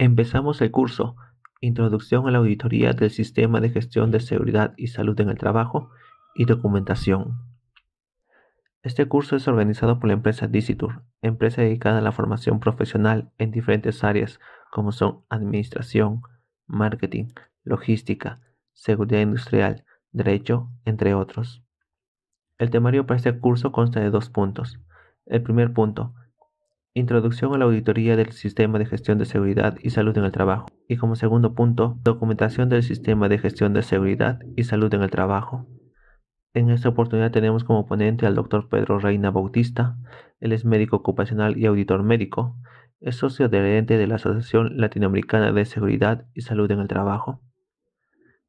Empezamos el curso Introducción a la Auditoría del Sistema de Gestión de Seguridad y Salud en el Trabajo y Documentación. Este curso es organizado por la empresa Dicitur, empresa dedicada a la formación profesional en diferentes áreas como son administración, marketing, logística, seguridad industrial, derecho, entre otros. El temario para este curso consta de dos puntos. El primer punto, Introducción a la auditoría del sistema de gestión de seguridad y salud en el trabajo. Y como segundo punto, documentación del sistema de gestión de seguridad y salud en el trabajo. En esta oportunidad tenemos como ponente al doctor Pedro Reina Bautista. Él es médico ocupacional y auditor médico. Es socio adherente de la Asociación Latinoamericana de Seguridad y Salud en el Trabajo.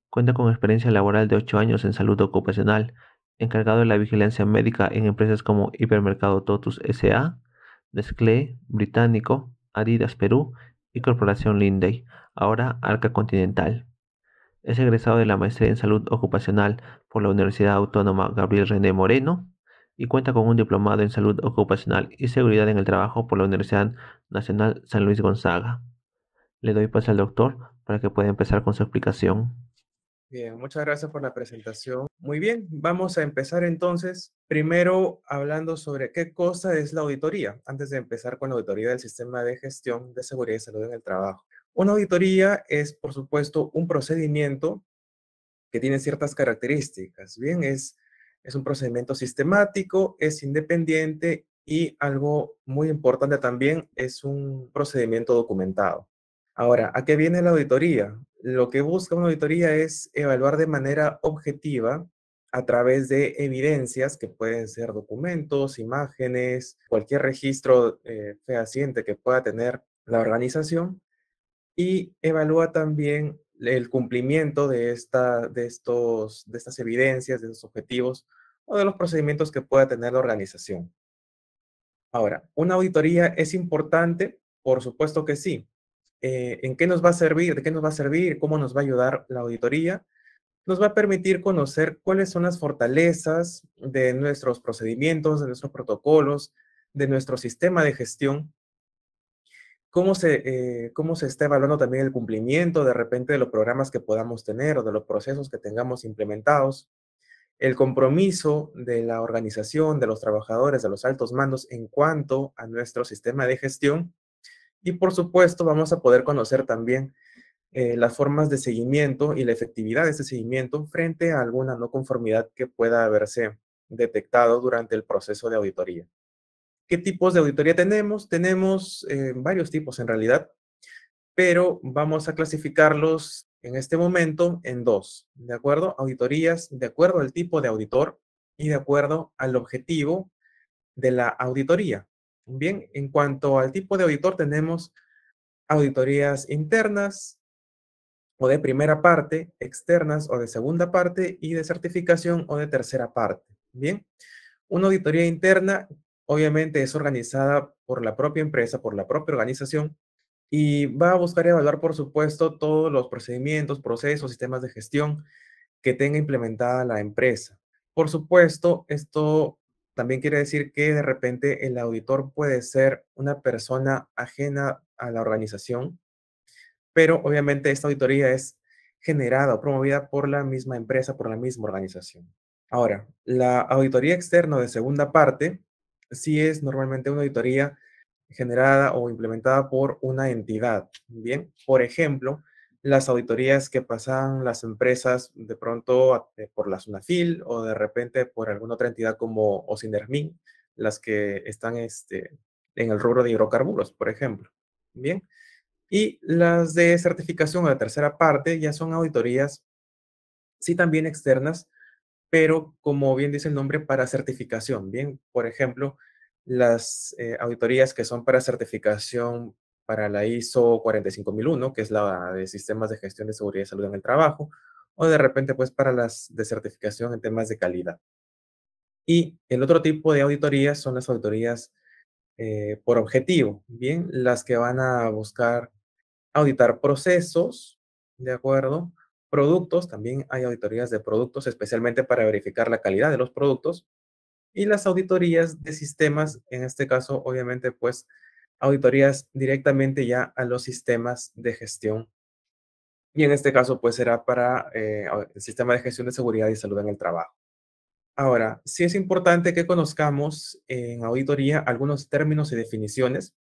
Cuenta con experiencia laboral de 8 años en salud ocupacional, encargado de la vigilancia médica en empresas como Hipermercado Totus SA, Desclé, Británico, Adidas Perú y Corporación Lindey, ahora Arca Continental. Es egresado de la Maestría en Salud Ocupacional por la Universidad Autónoma Gabriel René Moreno y cuenta con un diplomado en Salud Ocupacional y Seguridad en el Trabajo por la Universidad Nacional San Luis Gonzaga. Le doy paso al doctor para que pueda empezar con su explicación. Bien, muchas gracias por la presentación. Muy bien, vamos a empezar entonces primero hablando sobre qué cosa es la auditoría, antes de empezar con la auditoría del sistema de gestión de seguridad y salud en el trabajo. Una auditoría es, por supuesto, un procedimiento que tiene ciertas características. Bien, es, es un procedimiento sistemático, es independiente y algo muy importante también es un procedimiento documentado. Ahora, ¿a qué viene la auditoría? lo que busca una auditoría es evaluar de manera objetiva a través de evidencias que pueden ser documentos, imágenes, cualquier registro eh, fehaciente que pueda tener la organización y evalúa también el cumplimiento de, esta, de, estos, de estas evidencias, de estos objetivos o de los procedimientos que pueda tener la organización. Ahora, ¿una auditoría es importante? Por supuesto que sí. Eh, en qué nos va a servir, de qué nos va a servir, cómo nos va a ayudar la auditoría, nos va a permitir conocer cuáles son las fortalezas de nuestros procedimientos, de nuestros protocolos, de nuestro sistema de gestión, cómo se eh, está evaluando también el cumplimiento de repente de los programas que podamos tener o de los procesos que tengamos implementados, el compromiso de la organización, de los trabajadores, de los altos mandos en cuanto a nuestro sistema de gestión y por supuesto, vamos a poder conocer también eh, las formas de seguimiento y la efectividad de ese seguimiento frente a alguna no conformidad que pueda haberse detectado durante el proceso de auditoría. ¿Qué tipos de auditoría tenemos? Tenemos eh, varios tipos en realidad, pero vamos a clasificarlos en este momento en dos, ¿de acuerdo? Auditorías de acuerdo al tipo de auditor y de acuerdo al objetivo de la auditoría. Bien, en cuanto al tipo de auditor, tenemos auditorías internas o de primera parte, externas o de segunda parte y de certificación o de tercera parte. Bien, una auditoría interna obviamente es organizada por la propia empresa, por la propia organización y va a buscar evaluar, por supuesto, todos los procedimientos, procesos, sistemas de gestión que tenga implementada la empresa. Por supuesto, esto también quiere decir que de repente el auditor puede ser una persona ajena a la organización, pero obviamente esta auditoría es generada o promovida por la misma empresa, por la misma organización. Ahora, la auditoría externa de segunda parte sí es normalmente una auditoría generada o implementada por una entidad. Bien, por ejemplo, las auditorías que pasan las empresas de pronto eh, por la Fil o de repente por alguna otra entidad como Osindermin, las que están este, en el rubro de hidrocarburos, por ejemplo. Bien. Y las de certificación, la tercera parte, ya son auditorías, sí también externas, pero como bien dice el nombre, para certificación. Bien, por ejemplo, las eh, auditorías que son para certificación para la ISO 45001, que es la de sistemas de gestión de seguridad y salud en el trabajo, o de repente pues para las de certificación en temas de calidad. Y el otro tipo de auditorías son las auditorías eh, por objetivo, ¿bien? Las que van a buscar auditar procesos, ¿de acuerdo? Productos, también hay auditorías de productos, especialmente para verificar la calidad de los productos. Y las auditorías de sistemas, en este caso, obviamente, pues auditorías directamente ya a los sistemas de gestión. Y en este caso, pues será para eh, el sistema de gestión de seguridad y salud en el trabajo. Ahora, sí es importante que conozcamos en auditoría algunos términos y definiciones.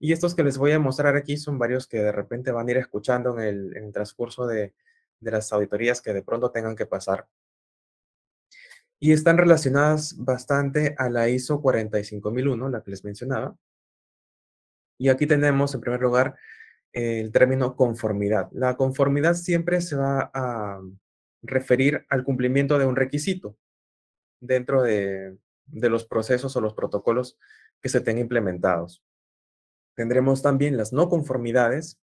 Y estos que les voy a mostrar aquí son varios que de repente van a ir escuchando en el, transcurso de, de las auditorías que de pronto tengan que pasar. Y están relacionadas bastante a la ISO 45001, la que les mencionaba, y aquí tenemos, en primer lugar, el término conformidad. La conformidad siempre se va a referir al cumplimiento de un requisito dentro de, los procesos o los protocolos que se tengan implementados. Tendremos también las no conformidades,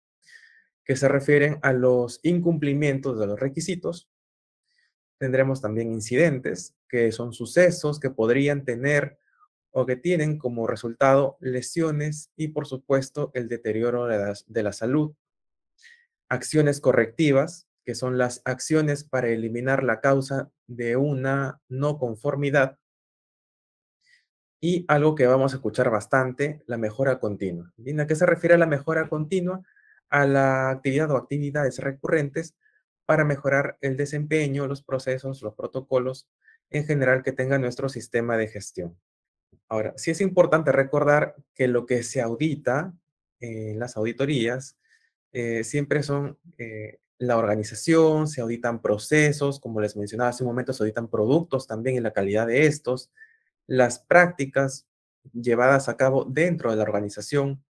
que se refieren a los incumplimientos de los requisitos. Tendremos también incidentes, que son sucesos que podrían tener o que tienen como resultado lesiones y por supuesto el deterioro de la, salud. Acciones correctivas, que son las acciones para eliminar la causa de una no conformidad. Y algo que vamos a escuchar bastante, la mejora continua. ¿A qué se refiere la mejora continua? A la actividad o actividades recurrentes para mejorar el desempeño, los procesos, los protocolos en general que tenga nuestro sistema de gestión. Ahora, sí es importante recordar que lo que se audita en las auditorías eh, siempre son eh, la organización, se auditan procesos, como les mencionaba hace un momento, se auditan productos también y la calidad de estos, las prácticas llevadas a cabo dentro de la organización,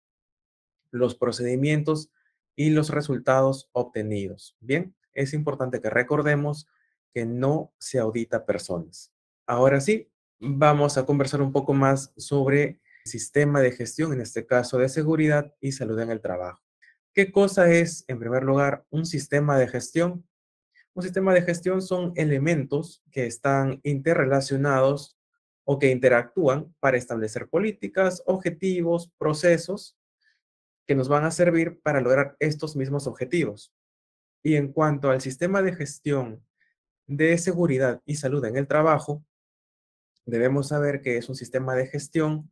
los procedimientos y los resultados obtenidos. Bien, es importante que recordemos que no se audita personas. Ahora sí, vamos a conversar un poco más sobre sistema de gestión, en este caso de seguridad y salud en el trabajo. ¿Qué cosa es, en primer lugar, un sistema de gestión? Un sistema de gestión son elementos que están interrelacionados o que interactúan para establecer políticas, objetivos, procesos que nos van a servir para lograr estos mismos objetivos. Y en cuanto al sistema de gestión de seguridad y salud en el trabajo, debemos saber que es un sistema de gestión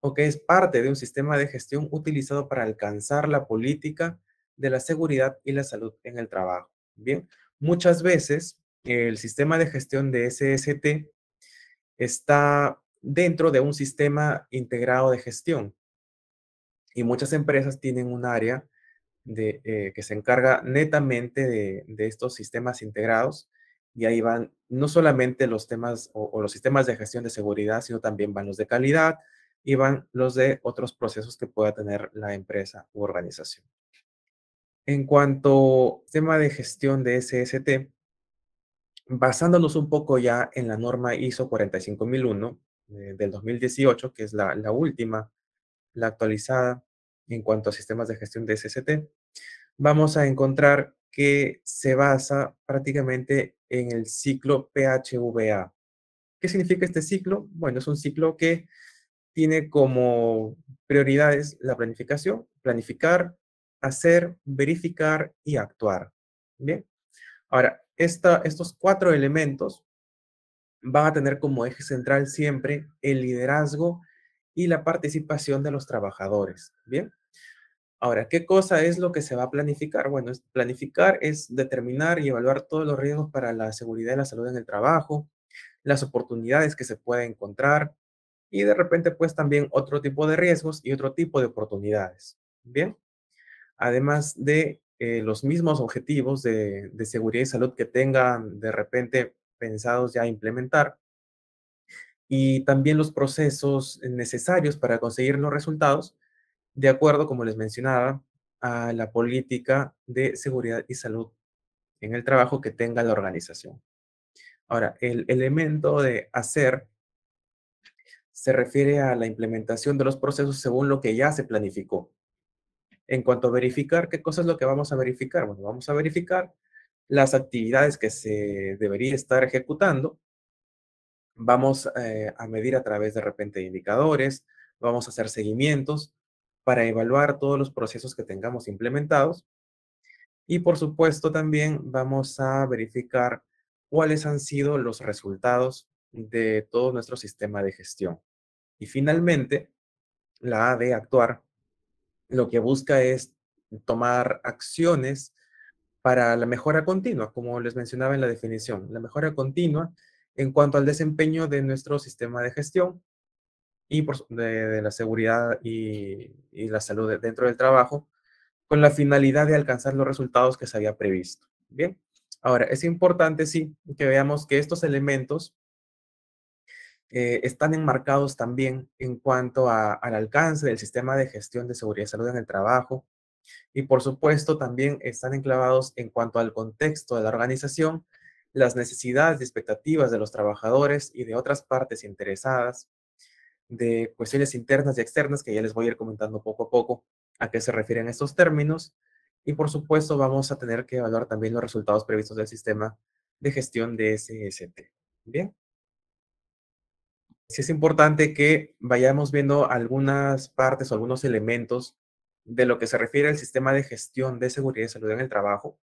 o que es parte de un sistema de gestión utilizado para alcanzar la política de la seguridad y la salud en el trabajo. Bien, muchas veces el sistema de gestión de SST está dentro de un sistema integrado de gestión y muchas empresas tienen un área de, eh, que se encarga netamente de estos sistemas integrados y ahí van no solamente los temas o, los sistemas de gestión de seguridad, sino también van los de calidad y van los de otros procesos que pueda tener la empresa u organización. En cuanto tema de gestión de SST, basándonos un poco ya en la norma ISO 45001 eh, del 2018, que es la, la última, la actualizada en cuanto a sistemas de gestión de SST, vamos a encontrar que se basa prácticamente en el ciclo PHVA. ¿Qué significa este ciclo? Bueno, es un ciclo que tiene como prioridades la planificación, planificar, hacer, verificar y actuar. Bien. Ahora, estos cuatro elementos van a tener como eje central siempre el liderazgo y la participación de los trabajadores. Bien. Ahora, ¿qué cosa es lo que se va a planificar? Bueno, planificar es determinar y evaluar todos los riesgos para la seguridad y la salud en el trabajo, las oportunidades que se puede encontrar y de repente pues también otro tipo de riesgos y otro tipo de oportunidades. Bien, además de eh, los mismos objetivos de seguridad y salud que tengan de repente pensados ya implementar y también los procesos necesarios para conseguir los resultados de acuerdo, como les mencionaba, a la política de seguridad y salud en el trabajo que tenga la organización. Ahora, el elemento de hacer se refiere a la implementación de los procesos según lo que ya se planificó. En cuanto a verificar, ¿qué cosa es lo que vamos a verificar? Bueno, vamos a verificar las actividades que se debería estar ejecutando. Vamos eh, a medir a través de repente indicadores, vamos a hacer seguimientos, para evaluar todos los procesos que tengamos implementados. Y por supuesto también vamos a verificar cuáles han sido los resultados de todo nuestro sistema de gestión. Y finalmente, la A de actuar lo que busca es tomar acciones para la mejora continua, como les mencionaba en la definición. La mejora continua en cuanto al desempeño de nuestro sistema de gestión y de, la seguridad y, la salud dentro del trabajo con la finalidad de alcanzar los resultados que se había previsto. Bien, ahora es importante, sí, que veamos que estos elementos eh, están enmarcados también en cuanto al alcance del sistema de gestión de seguridad y salud en el trabajo y, por supuesto, también están enclavados en cuanto al contexto de la organización, las necesidades y expectativas de los trabajadores y de otras partes interesadas, de cuestiones internas y externas, que ya les voy a ir comentando poco a poco a qué se refieren estos términos. Y por supuesto, vamos a tener que evaluar también los resultados previstos del sistema de gestión de SST. Bien. Sí es importante que vayamos viendo algunas partes o algunos elementos de lo que se refiere al sistema de gestión de seguridad y salud en el trabajo.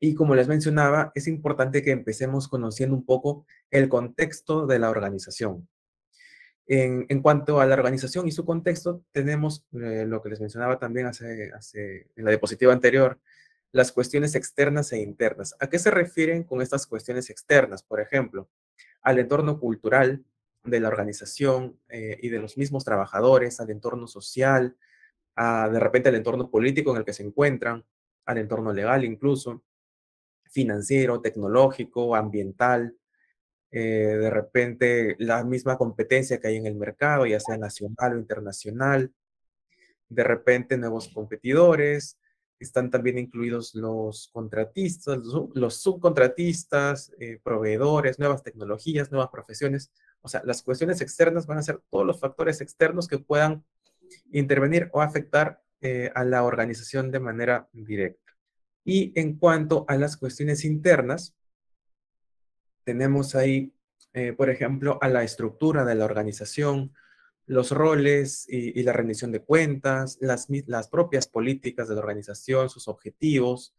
Y como les mencionaba, es importante que empecemos conociendo un poco el contexto de la organización. En, cuanto a la organización y su contexto, tenemos eh, lo que les mencionaba también en la diapositiva anterior, las cuestiones externas e internas. ¿A qué se refieren con estas cuestiones externas? Por ejemplo, al entorno cultural de la organización eh, y de los mismos trabajadores, al entorno social, de repente al entorno político en el que se encuentran, al entorno legal incluso, financiero, tecnológico, ambiental, eh, de repente la misma competencia que hay en el mercado, ya sea nacional o internacional, de repente nuevos competidores, están también incluidos los contratistas, los, subcontratistas, eh, proveedores, nuevas tecnologías, nuevas profesiones. O sea, las cuestiones externas van a ser todos los factores externos que puedan intervenir o afectar eh, a la organización de manera directa. Y en cuanto a las cuestiones internas, tenemos ahí, eh, por ejemplo, a la estructura de la organización, los roles y, la rendición de cuentas, las, las propias políticas de la organización, sus objetivos,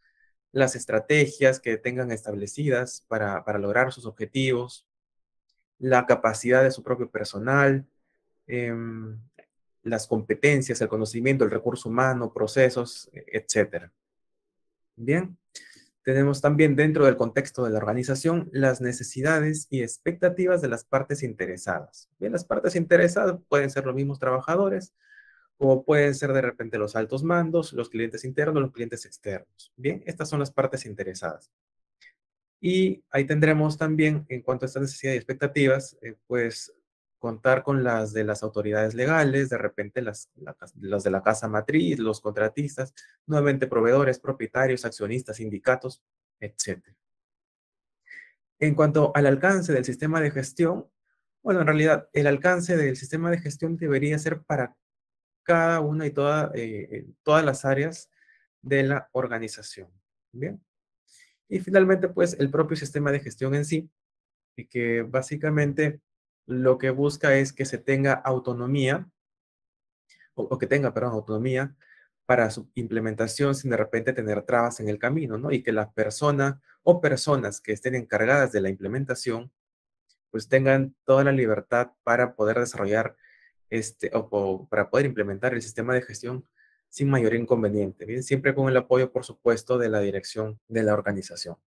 las estrategias que tengan establecidas para, lograr sus objetivos, la capacidad de su propio personal, em, las competencias, el conocimiento, el recurso humano, procesos, e, etc. Bien, tenemos también dentro del contexto de la organización las necesidades y expectativas de las partes interesadas. Bien, las partes interesadas pueden ser los mismos trabajadores, o pueden ser de repente los altos mandos, los clientes internos, los clientes externos. Bien, estas son las partes interesadas. Y ahí tendremos también, en cuanto a estas necesidades y expectativas, eh, pues contar con las de las autoridades legales, de repente las, las de la casa matriz, los contratistas, nuevamente proveedores, propietarios, accionistas, sindicatos, etc. En cuanto al alcance del sistema de gestión, bueno, en realidad el alcance del sistema de gestión debería ser para cada una y toda, eh, eh, todas las áreas de la organización. Bien. Y finalmente, pues, el propio sistema de gestión en sí, que básicamente lo que busca es que se tenga autonomía, o, que tenga, perdón, autonomía para su implementación sin de repente tener trabas en el camino, ¿no? Y que la persona o personas que estén encargadas de la implementación, pues tengan toda la libertad para poder desarrollar este, o, o para poder implementar el sistema de gestión sin mayor inconveniente, ¿bien? Siempre con el apoyo, por supuesto, de la dirección de la organización.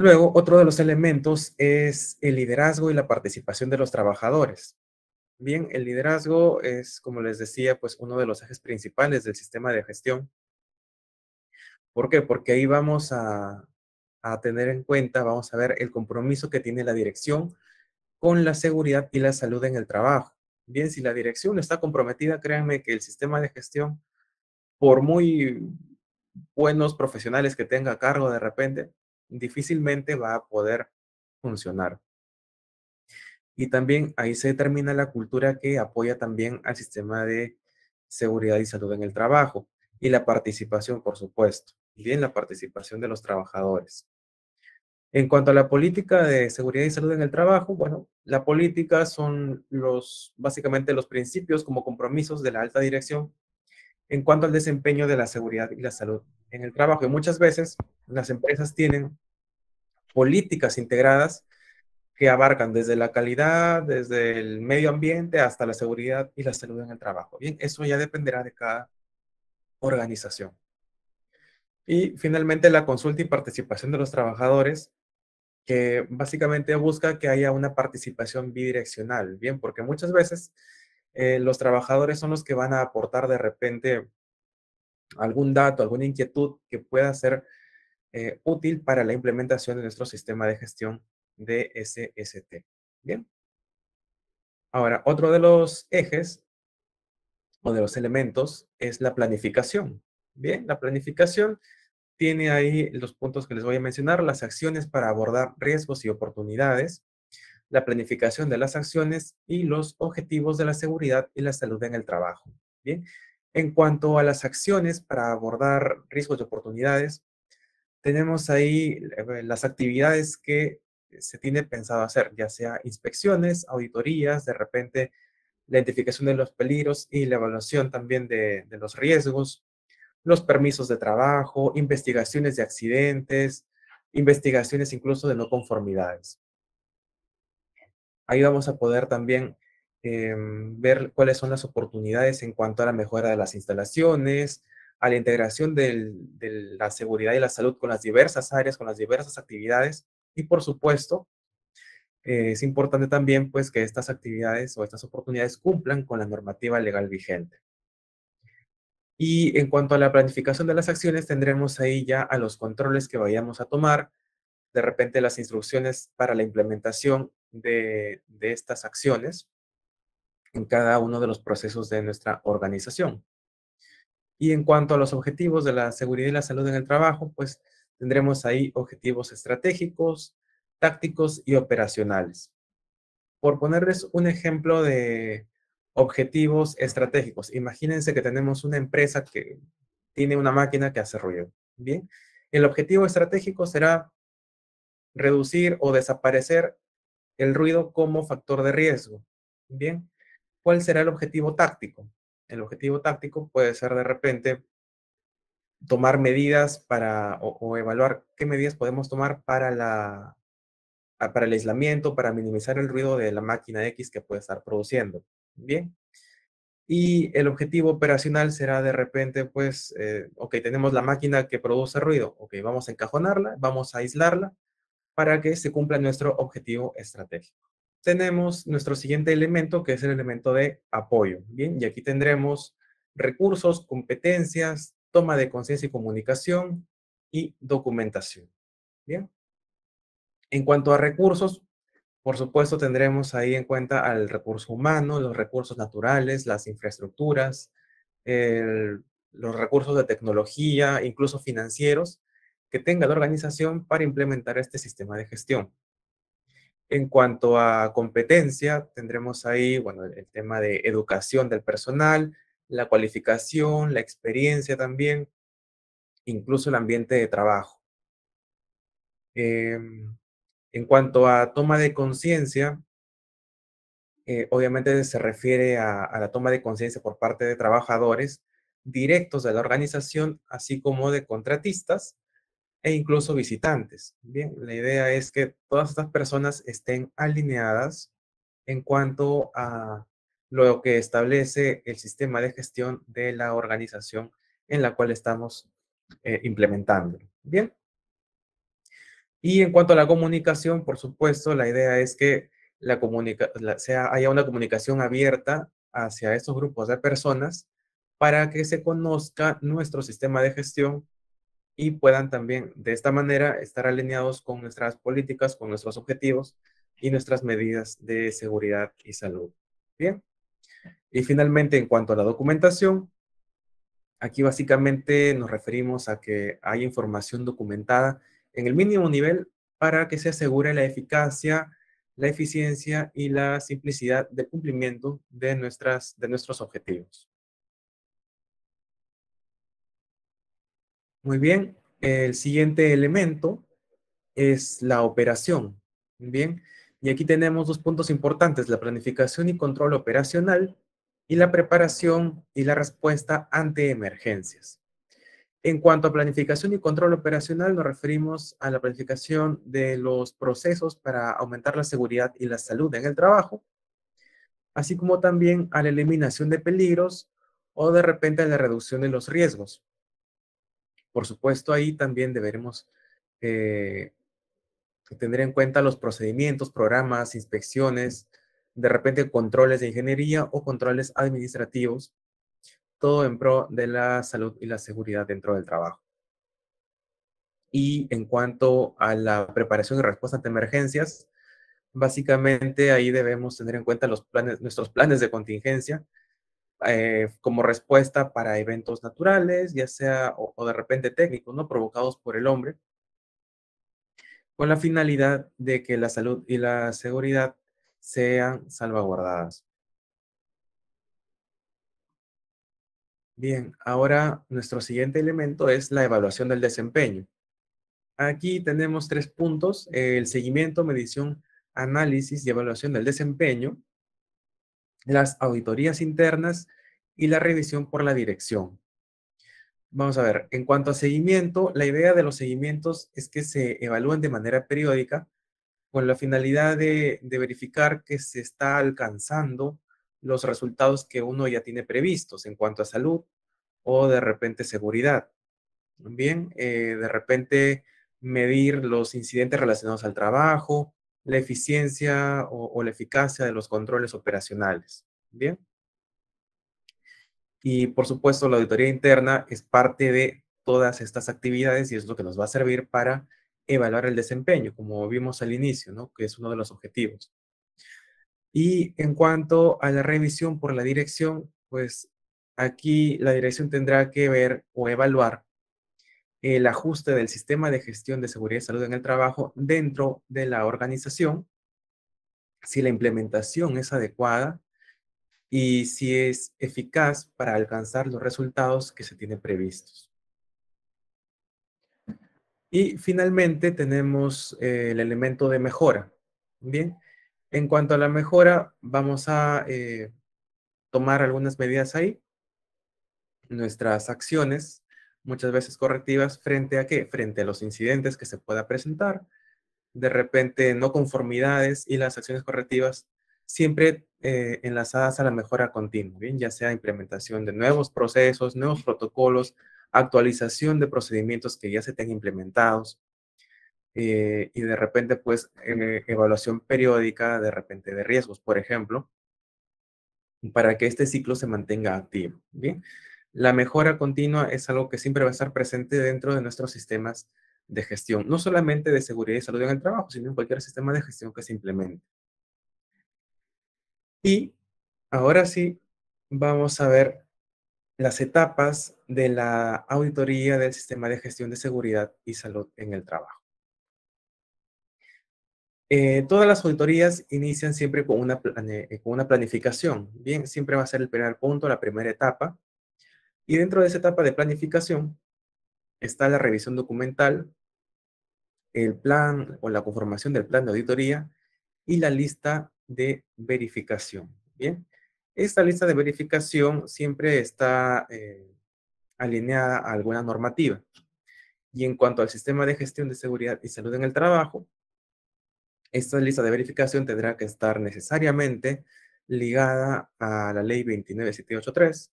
Luego, otro de los elementos es el liderazgo y la participación de los trabajadores. Bien, el liderazgo es, como les decía, pues uno de los ejes principales del sistema de gestión. ¿Por qué? Porque ahí vamos a, tener en cuenta, vamos a ver el compromiso que tiene la dirección con la seguridad y la salud en el trabajo. Bien, si la dirección está comprometida, créanme que el sistema de gestión, por muy buenos profesionales que tenga a cargo de repente, difícilmente va a poder funcionar. Y también ahí se determina la cultura que apoya también al sistema de seguridad y salud en el trabajo y la participación, por supuesto, bien la participación de los trabajadores. En cuanto a la política de seguridad y salud en el trabajo, bueno, la política son los básicamente los principios como compromisos de la alta dirección en cuanto al desempeño de la seguridad y la salud en el trabajo. Y muchas veces las empresas tienen políticas integradas que abarcan desde la calidad, desde el medio ambiente hasta la seguridad y la salud en el trabajo. Bien, eso ya dependerá de cada organización. Y finalmente la consulta y participación de los trabajadores, que básicamente busca que haya una participación bidireccional, bien, porque muchas veces eh, los trabajadores son los que van a aportar de repente algún dato, alguna inquietud que pueda ser eh, útil para la implementación de nuestro sistema de gestión de SST. Bien. Ahora, otro de los ejes o de los elementos es la planificación. Bien, la planificación tiene ahí los puntos que les voy a mencionar, las acciones para abordar riesgos y oportunidades, la planificación de las acciones y los objetivos de la seguridad y la salud en el trabajo. en cuanto a las acciones para abordar riesgos y oportunidades, tenemos ahí eh, las actividades que se tiene pensado hacer, ya sea inspecciones, auditorías, de repente la identificación de los peligros y la evaluación también de los riesgos, los permisos de trabajo, investigaciones de accidentes, investigaciones incluso de no conformidades. Ahí vamos a poder también em, ver cuáles son las oportunidades en cuanto a la mejora de las instalaciones, a la integración de la seguridad y la salud con las diversas áreas, con las diversas actividades y por supuesto eh, es importante también pues que estas actividades o estas oportunidades cumplan con la normativa legal vigente. Y en cuanto a la planificación de las acciones, tendremos ahí ya a los controles que vayamos a tomar, de repente las instrucciones para la implementación de, estas acciones en cada uno de los procesos de nuestra organización. Y en cuanto a los objetivos de la seguridad y la salud en el trabajo, pues tendremos ahí objetivos estratégicos, tácticos y operacionales. Por ponerles un ejemplo de objetivos estratégicos, imagínense que tenemos una empresa que tiene una máquina que hace ruido. Bien, el objetivo estratégico será reducir o desaparecer el ruido como factor de riesgo. Bien, ¿cuál será el objetivo táctico? El objetivo táctico puede ser de repente tomar medidas para o, evaluar qué medidas podemos tomar para, la, ah, para el aislamiento, para minimizar el ruido de la máquina X que puede estar produciendo. Bien. Y el objetivo operacional será de repente, pues, eh, ok, tenemos la máquina que produce ruido, ok, vamos a encajonarla, vamos a aislarla para que se cumpla nuestro objetivo estratégico. Tenemos nuestro siguiente elemento, que es el elemento de apoyo. Bien, y aquí tendremos recursos, competencias, toma de conciencia y comunicación y documentación. Bien. En cuanto a recursos, por supuesto tendremos ahí en cuenta al recurso humano, los recursos naturales, las infraestructuras, los recursos de tecnología, incluso financieros, que tenga la organización para implementar este sistema de gestión. En cuanto a competencia, tendremos ahí, bueno, el, tema de educación del personal, la cualificación, la experiencia también, incluso el ambiente de trabajo. Em, en cuanto a toma de conciencia, eh, obviamente se refiere a la toma de conciencia por parte de trabajadores directos de la organización, así como de contratistas, e incluso visitantes. Bien, la idea es que todas estas personas estén alineadas en cuanto a lo que establece el sistema de gestión de la organización en la cual estamos eh, implementando. Bien. Y en cuanto a la comunicación, por supuesto, la idea es que sea, haya una comunicación abierta hacia estos grupos de personas para que se conozca nuestro sistema de gestión y puedan también de esta manera estar alineados con nuestras políticas, con nuestros objetivos y nuestras medidas de seguridad y salud. Bien. Y finalmente, en cuanto a la documentación, aquí básicamente nos referimos a que hay información documentada en el mínimo nivel para que se asegure la eficacia, la eficiencia y la simplicidad de cumplimiento de, nuestras, de nuestros objetivos. Muy bien, el siguiente elemento es la operación. Bien, y aquí tenemos dos puntos importantes, la planificación y control operacional y la preparación y la respuesta ante emergencias. En cuanto a planificación y control operacional, nos referimos a la planificación de los procesos para aumentar la seguridad y la salud en el trabajo, así como también a la eliminación de peligros o de repente a la reducción de los riesgos. Por supuesto, ahí también deberemos eh, tener en cuenta los procedimientos, programas, inspecciones, de repente controles de ingeniería o controles administrativos, todo en pro de la salud y la seguridad dentro del trabajo. Y en cuanto a la preparación y respuesta ante emergencias, básicamente ahí debemos tener en cuenta los planes, nuestros planes de contingencia, eh, como respuesta para eventos naturales, ya sea o, de repente técnicos, ¿no? Provocados por el hombre, con la finalidad de que la salud y la seguridad sean salvaguardadas. Bien, ahora nuestro siguiente elemento es la evaluación del desempeño. Aquí tenemos tres puntos, el seguimiento, medición, análisis y evaluación del desempeño las auditorías internas y la revisión por la dirección. Vamos a ver, en cuanto a seguimiento, la idea de los seguimientos es que se evalúen de manera periódica con la finalidad de, verificar que se está alcanzando los resultados que uno ya tiene previstos en cuanto a salud o de repente seguridad. Bien, eh, de repente medir los incidentes relacionados al trabajo la eficiencia o, la eficacia de los controles operacionales. Bien. Y por supuesto, la auditoría interna es parte de todas estas actividades y es lo que nos va a servir para evaluar el desempeño, como vimos al inicio, ¿no? que es uno de los objetivos. Y en cuanto a la revisión por la dirección, pues aquí la dirección tendrá que ver o evaluar el ajuste del sistema de gestión de seguridad y salud en el trabajo dentro de la organización, si la implementación es adecuada y si es eficaz para alcanzar los resultados que se tienen previstos. Y finalmente tenemos eh, el elemento de mejora. Bien, en cuanto a la mejora, vamos a eh, tomar algunas medidas ahí. Nuestras acciones muchas veces correctivas frente a qué? Frente a los incidentes que se pueda presentar, de repente no conformidades y las acciones correctivas siempre eh, enlazadas a la mejora continua, ¿bien? ya sea implementación de nuevos procesos, nuevos protocolos, actualización de procedimientos que ya se tengan implementados eh, y de repente pues eh, evaluación periódica de repente de riesgos, por ejemplo, para que este ciclo se mantenga activo. Bien, la mejora continua es algo que siempre va a estar presente dentro de nuestros sistemas de gestión, no solamente de seguridad y salud en el trabajo, sino en cualquier sistema de gestión que se implemente. Y ahora sí, vamos a ver las etapas de la auditoría del sistema de gestión de seguridad y salud en el trabajo. Eh, todas las auditorías inician siempre con una, con una planificación. Bien, siempre va a ser el primer punto, la primera etapa, y dentro de esa etapa de planificación está la revisión documental, el plan o la conformación del plan de auditoría y la lista de verificación. Bien, esta lista de verificación siempre está eh, alineada a alguna normativa. Y en cuanto al sistema de gestión de seguridad y salud en el trabajo, esta lista de verificación tendrá que estar necesariamente ligada a la ley 29783,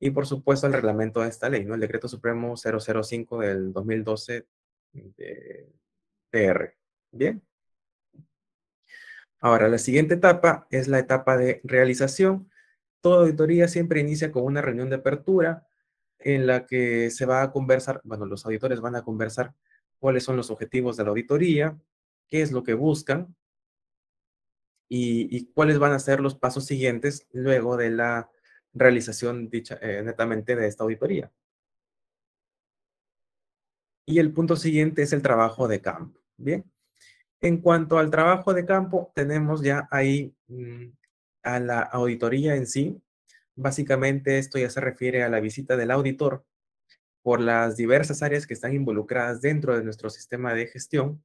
y por supuesto el reglamento de esta ley, ¿no? El Decreto Supremo 005 del 2012 de TR. Bien. Ahora, la siguiente etapa es la etapa de realización. Toda auditoría siempre inicia con una reunión de apertura en la que se va a conversar, bueno, los auditores van a conversar cuáles son los objetivos de la auditoría, qué es lo que buscan y cuáles van a ser los pasos siguientes luego de la realización dicha, eh, netamente de esta auditoría. Y el punto siguiente es el trabajo de campo. Bien, en cuanto al trabajo de campo, tenemos ya ahí mm, a la auditoría en sí. Básicamente esto ya se refiere a la visita del auditor por las diversas áreas que están involucradas dentro de nuestro sistema de gestión.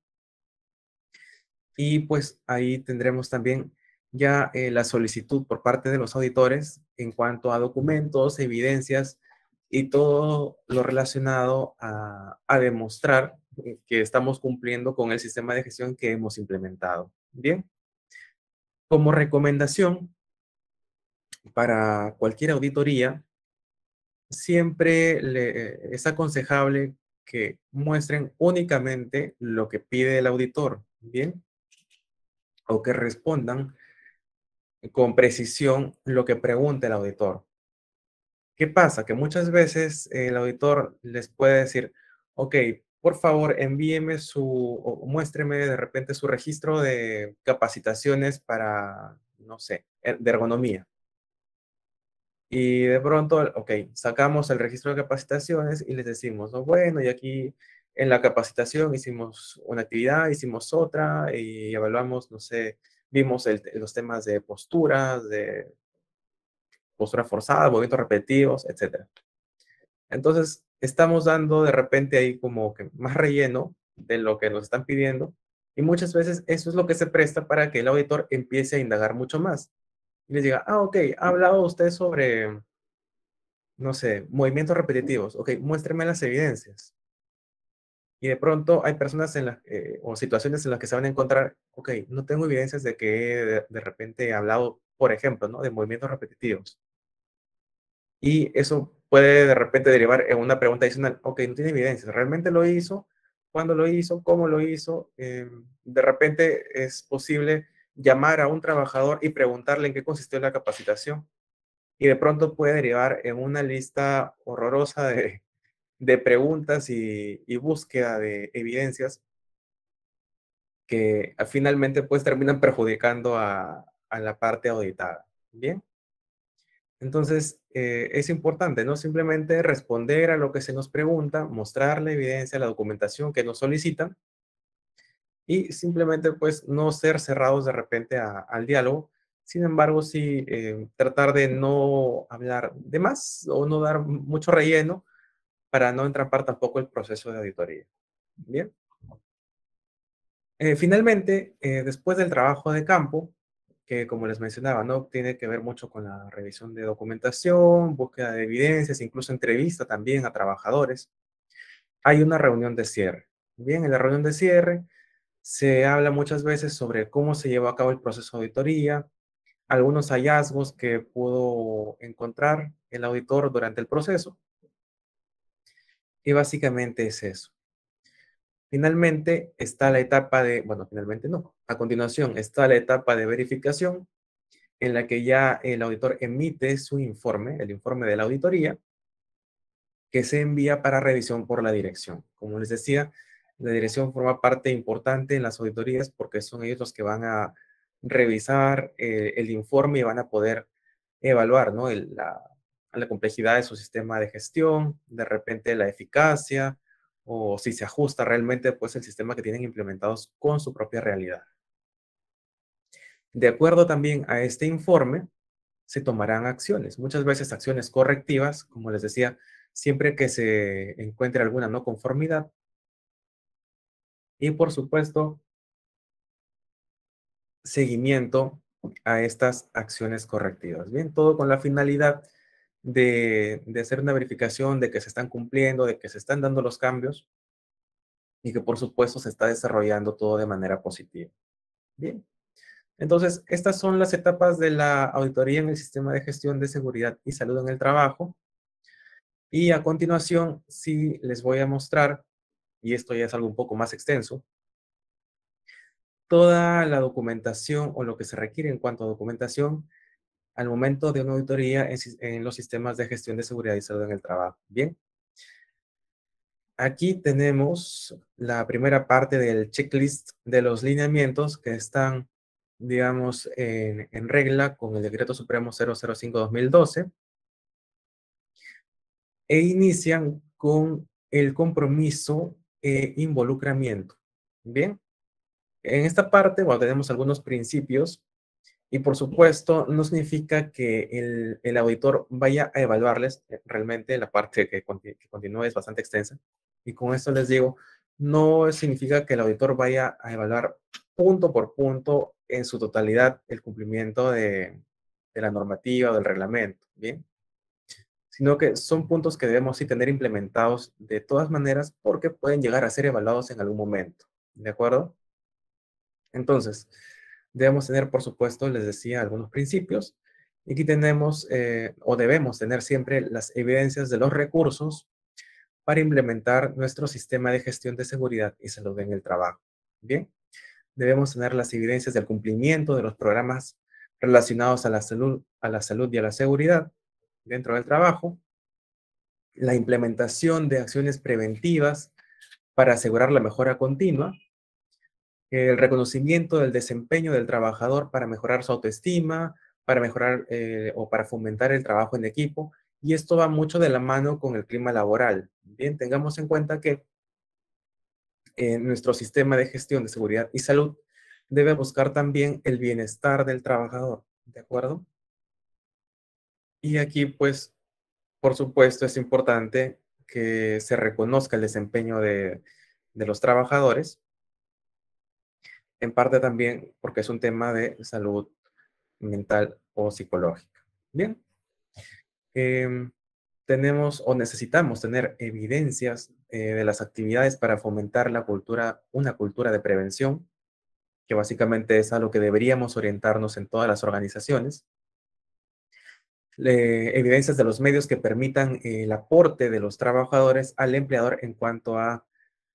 Y pues ahí tendremos también ya eh, la solicitud por parte de los auditores en cuanto a documentos, evidencias y todo lo relacionado a, demostrar que estamos cumpliendo con el sistema de gestión que hemos implementado. Bien. Como recomendación para cualquier auditoría, siempre es aconsejable que muestren únicamente lo que pide el auditor, ¿bien? O que respondan con precisión lo que pregunta el auditor. ¿Qué pasa? Que muchas veces el auditor les puede decir, ok, por favor envíeme su, muéstreme de repente su registro de capacitaciones para, no sé, er, de ergonomía. Y de pronto, ok, sacamos el registro de capacitaciones y les decimos, no, bueno, y aquí en la capacitación hicimos una actividad, hicimos otra y evaluamos, no sé, Vimos los temas de posturas, de posturas forzadas, movimientos repetitivos, etc. Entonces, estamos dando de repente ahí como que más relleno de lo que nos están pidiendo y muchas veces eso es lo que se presta para que el auditor empiece a indagar mucho más. Y les diga, ah, ok, ha hablado usted sobre, no sé, movimientos repetitivos. Ok, muéstreme las evidencias. Y de pronto hay personas en las, eh, o situaciones en las que se van a encontrar, ok, no tengo evidencias de que de, repente he hablado, por ejemplo, de movimientos repetitivos. Y eso puede de repente derivar en una pregunta adicional, ok, no tiene evidencias, ¿realmente lo hizo? ¿Cuándo lo hizo? ¿Cómo lo hizo? Eh, de repente es posible llamar a un trabajador y preguntarle en qué consistió la capacitación. Y de pronto puede derivar en una lista horrorosa de, de preguntas y, búsqueda de evidencias que ah, finalmente pues terminan perjudicando a, la parte auditada. Bien. Entonces, eh, es importante, ¿no? Simplemente responder a lo que se nos pregunta, mostrar la evidencia, la documentación que nos solicitan y simplemente, pues, no ser cerrados de repente al diálogo. Sin embargo, si eh, tratar de no hablar de más o no dar mucho relleno para no entrampar tampoco el proceso de auditoría. Bien. Eh, finalmente, eh, después del trabajo de campo, que como les mencionaba, ¿no? tiene que ver mucho con la revisión de documentación, búsqueda de evidencias, incluso entrevista también a trabajadores, hay una reunión de cierre. Bien, en la reunión de cierre se habla muchas veces sobre cómo se llevó a cabo el proceso de auditoría, algunos hallazgos que pudo encontrar el auditor durante el proceso y básicamente es eso. Finalmente está la etapa de, bueno, finalmente no, a continuación está la etapa de verificación en la que ya el auditor emite su informe, el informe de la auditoría, que se envía para revisión por la dirección. Como les decía, la dirección forma parte importante en las auditorías porque son ellos los que van a revisar eh, el informe y van a poder evaluar ¿no? el, a la complejidad de su sistema de gestión, de repente la eficacia o si se ajusta realmente pues el sistema que tienen implementados con su propia realidad. De acuerdo también a este informe, se tomarán acciones, muchas veces acciones correctivas, como les decía, siempre que se encuentre alguna no conformidad. Y por supuesto, seguimiento a estas acciones correctivas. Bien, todo con la finalidad de, hacer una verificación de que se están cumpliendo, de que se están dando los cambios y que por supuesto se está desarrollando todo de manera positiva. Bien. Entonces, estas son las etapas de la auditoría en el sistema de gestión de seguridad y salud en el trabajo. Y a continuación, sí les voy a mostrar, y esto ya es algo un poco más extenso, toda la documentación o lo que se requiere en cuanto a documentación al momento de una auditoría en, los sistemas de gestión de seguridad y salud en el trabajo. Bien. Aquí tenemos la primera parte del checklist de los lineamientos que están, digamos, en, en regla con el Decreto Supremo 005-2012 e inician con el compromiso e involucramiento. Bien, en esta parte bueno, tenemos algunos principios y por supuesto, no significa que el, el auditor vaya a evaluarles, eh, realmente la parte que, continúa es bastante extensa. Y con esto les digo, no significa que el auditor vaya a evaluar punto por punto en su totalidad el cumplimiento de, de la normativa o del reglamento, ¿bien? Sino que son puntos que debemos sí tener implementados de todas maneras porque pueden llegar a ser evaluados en algún momento, ¿de acuerdo? Entonces, Debemos tener, por supuesto, les decía, algunos principios. Y aquí tenemos eh, o debemos tener siempre las evidencias de los recursos para implementar nuestro sistema de gestión de seguridad y salud en el trabajo. Bien, debemos tener las evidencias del cumplimiento de los programas relacionados a la salud, a la salud y a la seguridad dentro del trabajo, la implementación de acciones preventivas para asegurar la mejora continua el reconocimiento del desempeño del trabajador para mejorar su autoestima, para mejorar eh, o para fomentar el trabajo en equipo. Y esto va mucho de la mano con el clima laboral. Bien, tengamos en cuenta que nuestro sistema de gestión de seguridad y salud debe buscar también el bienestar del trabajador, ¿de acuerdo? Y aquí, pues, por supuesto, es importante que se reconozca el desempeño de los trabajadores en parte también porque es un tema de salud mental o psicológica. Bien. Em, tenemos o necesitamos tener evidencias eh, de las actividades para fomentar la cultura, una cultura de prevención, que básicamente es a lo que deberíamos orientarnos en todas las organizaciones. evidencias de los medios que permitan el aporte de los trabajadores al empleador en cuanto a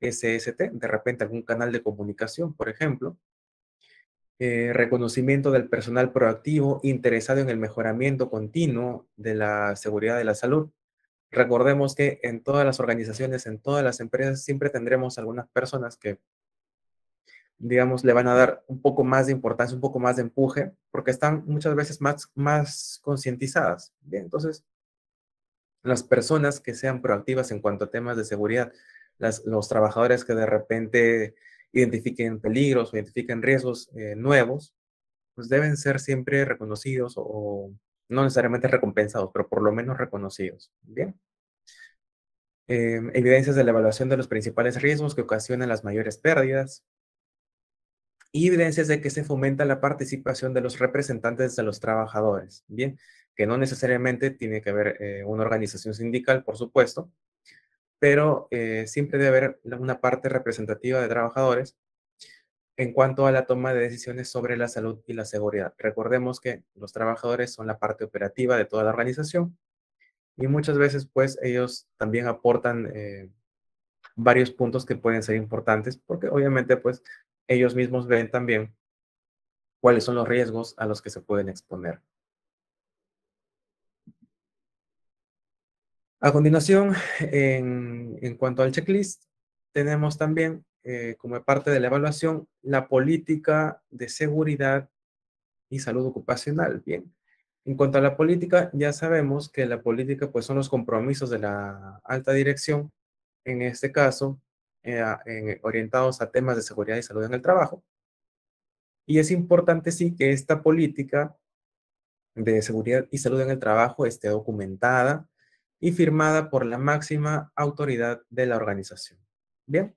SST, de repente algún canal de comunicación, por ejemplo. Eh, reconocimiento del personal proactivo interesado en el mejoramiento continuo de la seguridad de la salud. Recordemos que en todas las organizaciones, en todas las empresas, siempre tendremos algunas personas que, digamos, le van a dar un poco más de importancia, un poco más de empuje, porque están muchas veces más, más concientizadas. entonces, las personas que sean proactivas en cuanto a temas de seguridad, los trabajadores que de repente identifiquen peligros o identifiquen riesgos eh, nuevos, pues deben ser siempre reconocidos o, no necesariamente recompensados, pero por lo menos reconocidos. Bien. Em, evidencias de la evaluación de los principales riesgos que ocasionan las mayores pérdidas. Y evidencias de que se fomenta la participación de los representantes de los trabajadores. Bien, que no necesariamente tiene que haber eh, una organización sindical, por supuesto, pero eh, siempre debe haber una parte representativa de trabajadores en cuanto a la toma de decisiones sobre la salud y la seguridad. Recordemos que los trabajadores son la parte operativa de toda la organización y muchas veces pues ellos también aportan eh, varios puntos que pueden ser importantes porque obviamente pues ellos mismos ven también cuáles son los riesgos a los que se pueden exponer. A continuación, en, cuanto al checklist, tenemos también eh, como parte de la evaluación la política de seguridad y salud ocupacional. Bien, en cuanto a la política, ya sabemos que la política pues son los compromisos de la alta dirección, en este caso, eh, orientados a temas de seguridad y salud en el trabajo. Y es importante sí que esta política de seguridad y salud en el trabajo esté documentada, y firmada por la máxima autoridad de la organización. Bien,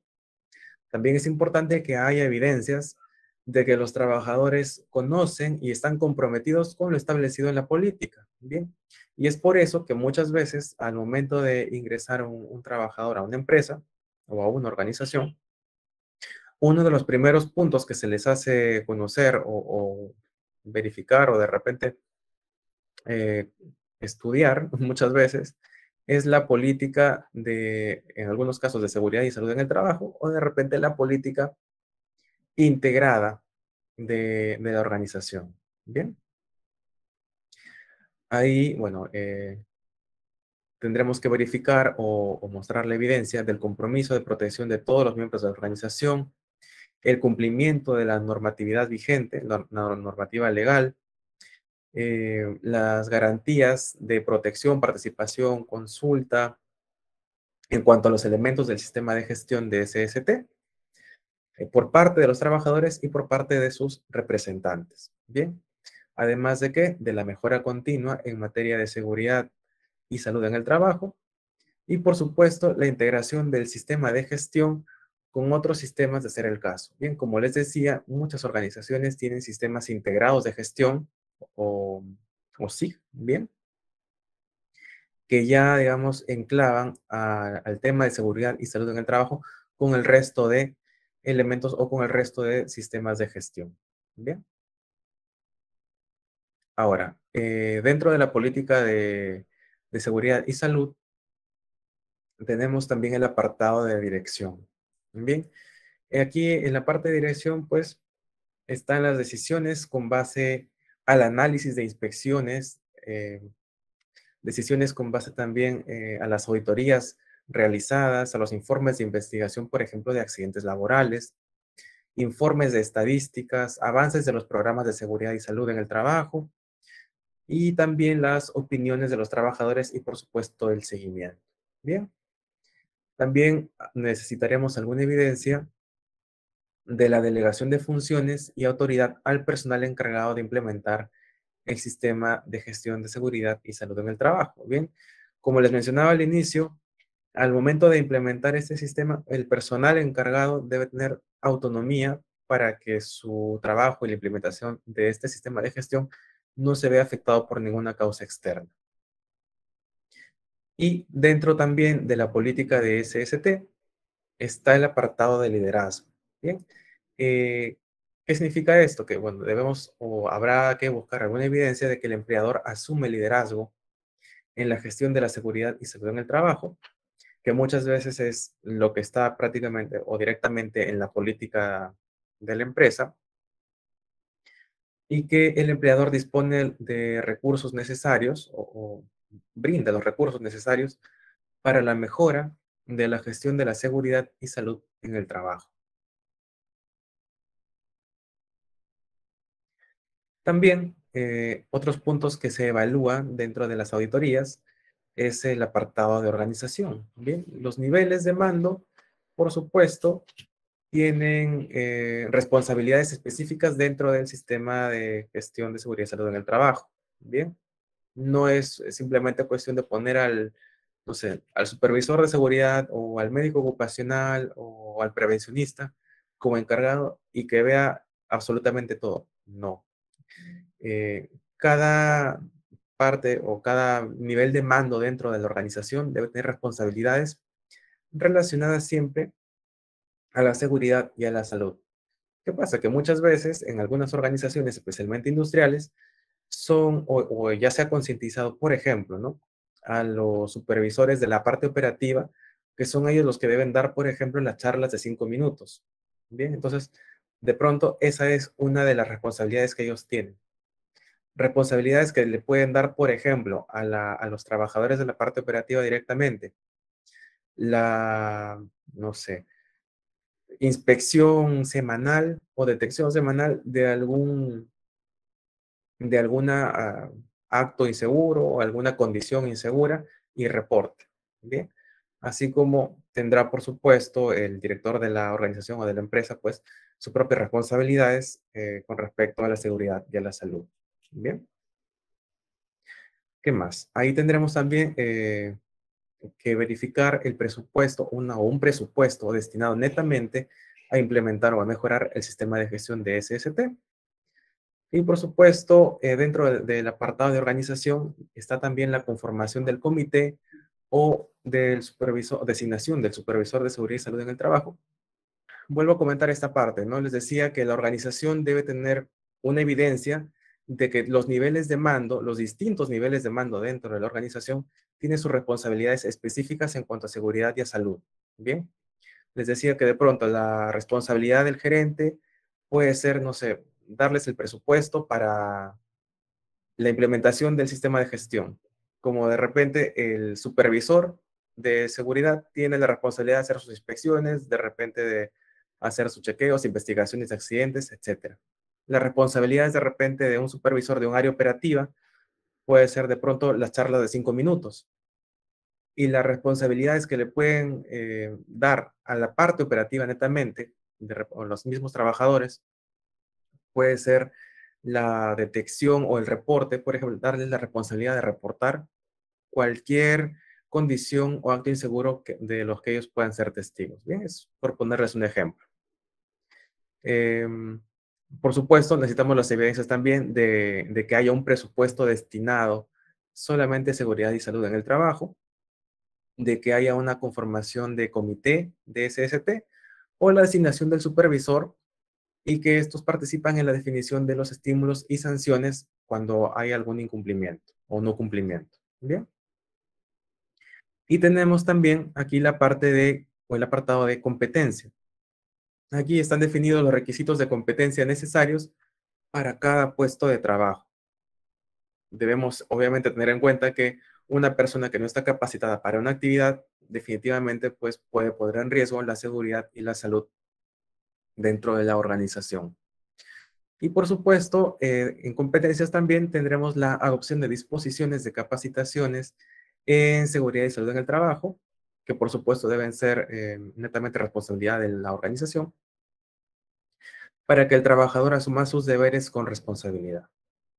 también es importante que haya evidencias de que los trabajadores conocen y están comprometidos con lo establecido en la política. Bien, y es por eso que muchas veces al momento de ingresar un, trabajador a una empresa o a una organización, uno de los primeros puntos que se les hace conocer o, verificar o de repente eh, estudiar muchas veces es la política de, en algunos casos, de seguridad y salud en el trabajo, o de repente la política integrada de, la organización. Bien. Ahí, bueno, eh, tendremos que verificar o mostrar la evidencia del compromiso de protección de todos los miembros de la organización, el cumplimiento de la normatividad vigente, la normativa legal, eh, las garantías de protección, participación, consulta en cuanto a los elementos del sistema de gestión de SST eh, por parte de los trabajadores y por parte de sus representantes. Bien, además de que de la mejora continua en materia de seguridad y salud en el trabajo y por supuesto la integración del sistema de gestión con otros sistemas de ser el caso. Bien, como les decía, muchas organizaciones tienen sistemas integrados de gestión o, o SIG, bien, que ya, digamos, enclavan al tema de seguridad y salud en el trabajo con el resto de elementos o con el resto de sistemas de gestión. Bien. Ahora, eh, dentro de la política de, de seguridad y salud, tenemos también el apartado de dirección. Bien, aquí en la parte de dirección, pues, están las decisiones con base al análisis de inspecciones, eh, decisiones con base también eh, a las auditorías realizadas, a los informes de investigación, por ejemplo, de accidentes laborales, informes de estadísticas, avances de los programas de seguridad y salud en el trabajo, y también las opiniones de los trabajadores y, por supuesto, el seguimiento. Bien. También necesitaremos alguna evidencia de la delegación de funciones y autoridad al personal encargado de implementar el sistema de gestión de seguridad y salud en el trabajo. Bien, como les mencionaba al inicio, al momento de implementar este sistema, el personal encargado debe tener autonomía para que su trabajo y la implementación de este sistema de gestión no se vea afectado por ninguna causa externa. Y dentro también de la política de SST está el apartado de liderazgo. Bien, eh, ¿Qué significa esto? Que bueno, debemos o habrá que buscar alguna evidencia de que el empleador asume liderazgo en la gestión de la seguridad y salud en el trabajo, que muchas veces es lo que está prácticamente o directamente en la política de la empresa, y que el empleador dispone de recursos necesarios o brinda los recursos necesarios para la mejora de la gestión de la seguridad y salud en el trabajo. También eh, otros puntos que se evalúan dentro de las auditorías es el apartado de organización. Bien, los niveles de mando, por supuesto, tienen eh, responsabilidades específicas dentro del sistema de gestión de seguridad y salud en el trabajo. Bien, no es eh, simplemente cuestión de poner al, no al supervisor de seguridad o al médico ocupacional o al prevencionista como encargado y que vea absolutamente todo. No, eh, cada parte o cada nivel de mando dentro de la organización debe tener responsabilidades relacionadas siempre a la seguridad y a la salud. ¿Qué pasa? Que muchas veces en algunas organizaciones, especialmente industriales, son o, ya se ha concientizado, por ejemplo, ¿no? a los supervisores de la parte operativa, que son ellos los que deben dar, por ejemplo, las charlas de cinco minutos. Bien, entonces, de pronto, esa es una de las responsabilidades que ellos tienen responsabilidades que le pueden dar, por ejemplo, a, los trabajadores de la parte operativa directamente. La, no sé, inspección semanal o detección semanal de algún de alguna ah, acto inseguro o alguna condición insegura y reporte. Bien, así como tendrá, por supuesto, el director de la organización o de la empresa, pues, sus propias responsabilidades eh, con respecto a la seguridad y a la salud. Bien. ¿Qué más? Ahí tendremos también eh, que verificar el presupuesto una, o un presupuesto destinado netamente a implementar o a mejorar el sistema de gestión de SST. Y por supuesto, eh, dentro del, apartado de organización está también la conformación del comité o del supervisor, designación del supervisor de seguridad y salud en el trabajo. Vuelvo a comentar esta parte, ¿no? Les decía que la organización debe tener una evidencia de que los niveles de mando, los distintos niveles de mando dentro de la organización, tienen sus responsabilidades específicas en cuanto a seguridad y a salud. Bien, les decía que de pronto la responsabilidad del gerente puede ser, no sé, darles el presupuesto para la implementación del sistema de gestión. Como de repente el supervisor de seguridad tiene la responsabilidad de hacer sus inspecciones, de repente de hacer sus chequeos, investigaciones de accidentes, etcétera las responsabilidades de repente de un supervisor de un área operativa puede ser de pronto las charlas de cinco minutos. Y las responsabilidades que le pueden eh, dar a la parte operativa netamente, los mismos trabajadores, puede ser la detección o el reporte, por ejemplo, darles la responsabilidad de reportar cualquier condición o acto inseguro de los que ellos puedan ser testigos. Bien, es por ponerles un ejemplo. Eh, por supuesto, necesitamos las evidencias también de, que haya un presupuesto destinado solamente a seguridad y salud en el trabajo, de que haya una conformación de comité de SST o la designación del supervisor y que estos participan en la definición de los estímulos y sanciones cuando hay algún incumplimiento o no cumplimiento. Y tenemos también aquí la parte de, o el apartado de competencia. Aquí están definidos los requisitos de competencia necesarios para cada puesto de trabajo. Debemos obviamente tener en cuenta que una persona que no está capacitada para una actividad definitivamente pues, puede poner en riesgo la seguridad y la salud dentro de la organización. Y por supuesto, eh, en competencias también tendremos la adopción de disposiciones de capacitaciones en seguridad y salud en el trabajo, que por supuesto deben ser eh, netamente responsabilidad de la organización, para que el trabajador asuma sus deberes con responsabilidad.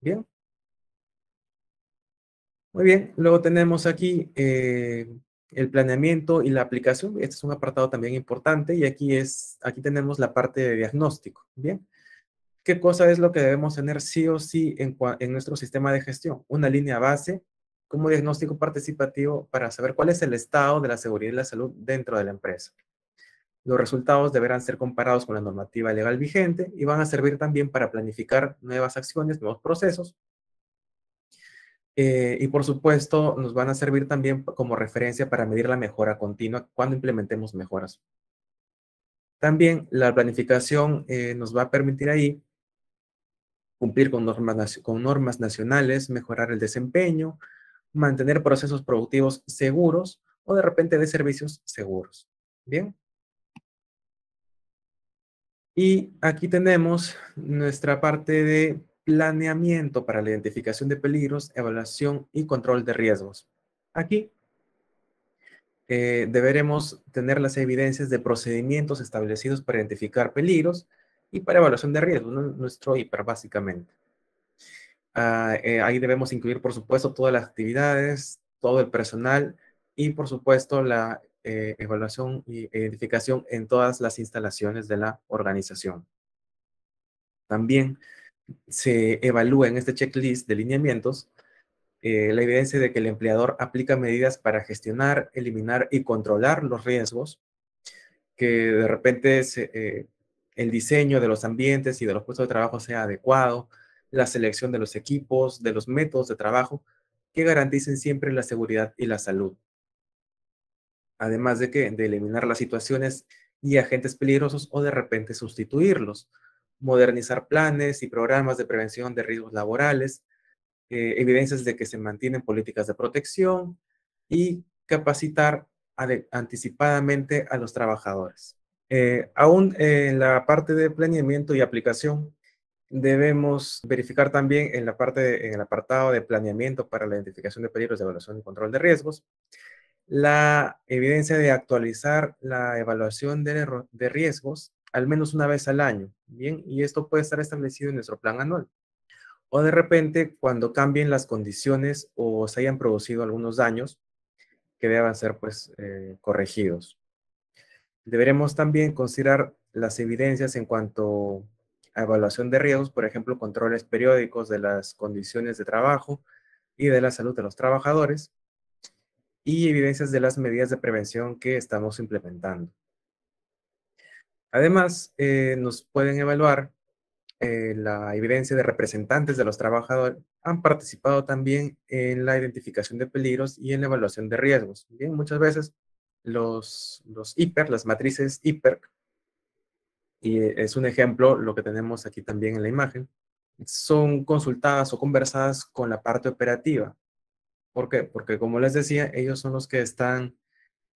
Bien. Muy bien, luego tenemos aquí eh, el planeamiento y la aplicación. Este es un apartado también importante y aquí, es, aquí tenemos la parte de diagnóstico. Bien, ¿qué cosa es lo que debemos tener sí o sí en nuestro sistema de gestión? Una línea base como diagnóstico participativo para saber cuál es el estado de la seguridad y la salud dentro de la empresa. Los resultados deberán ser comparados con la normativa legal vigente y van a servir también para planificar nuevas acciones, nuevos procesos. Eh, y por supuesto, nos van a servir también como referencia para medir la mejora continua cuando implementemos mejoras. También la planificación eh, nos va a permitir ahí cumplir con normas, con normas nacionales, mejorar el desempeño, mantener procesos productivos seguros o de repente de servicios seguros. Bien. Y aquí tenemos nuestra parte de planeamiento para la identificación de peligros, evaluación y control de riesgos. Aquí eh, deberemos tener las evidencias de procedimientos establecidos para identificar peligros y para evaluación de riesgos, nuestro hiper básicamente. Ah, eh, ahí debemos incluir, por supuesto, todas las actividades, todo el personal y, por supuesto, la eh, evaluación y identificación en todas las instalaciones de la organización. También se evalúa en este checklist de lineamientos eh, la evidencia de que el empleador aplica medidas para gestionar, eliminar y controlar los riesgos que de repente el diseño de los ambientes y de los puestos de trabajo sea adecuado, la selección de los equipos, de los métodos de trabajo que garanticen siempre la seguridad y la salud. Además de que de eliminar las situaciones y agentes peligrosos o de repente sustituirlos, modernizar planes y programas de prevención de riesgos laborales, eh, evidencias de que se mantienen políticas de protección y capacitar anticipadamente a los trabajadores. Eh, aún en la parte de planeamiento y aplicación, debemos verificar también en, la parte en el apartado de planeamiento para la identificación de peligros de evaluación y control de riesgos, la evidencia de actualizar la evaluación de, riesgos al menos una vez al año, ¿bien? Y esto puede estar establecido en nuestro plan anual. O de repente, cuando cambien las condiciones o se hayan producido algunos daños que deban ser, pues, eh, corregidos. Deberemos también considerar las evidencias en cuanto evaluación de riesgos, por ejemplo, controles periódicos de las condiciones de trabajo y de la salud de los trabajadores, y evidencias de las medidas de prevención que estamos implementando. Además, eh, nos pueden evaluar eh, la evidencia de representantes de los trabajadores. Han participado también en la identificación de peligros y en la evaluación de riesgos. Bien, muchas veces los, los hiper, las matrices hiper, y es un ejemplo lo que tenemos aquí también en la imagen, son consultadas o conversadas con la parte operativa. ¿Por qué? Porque como les decía, ellos son los que están,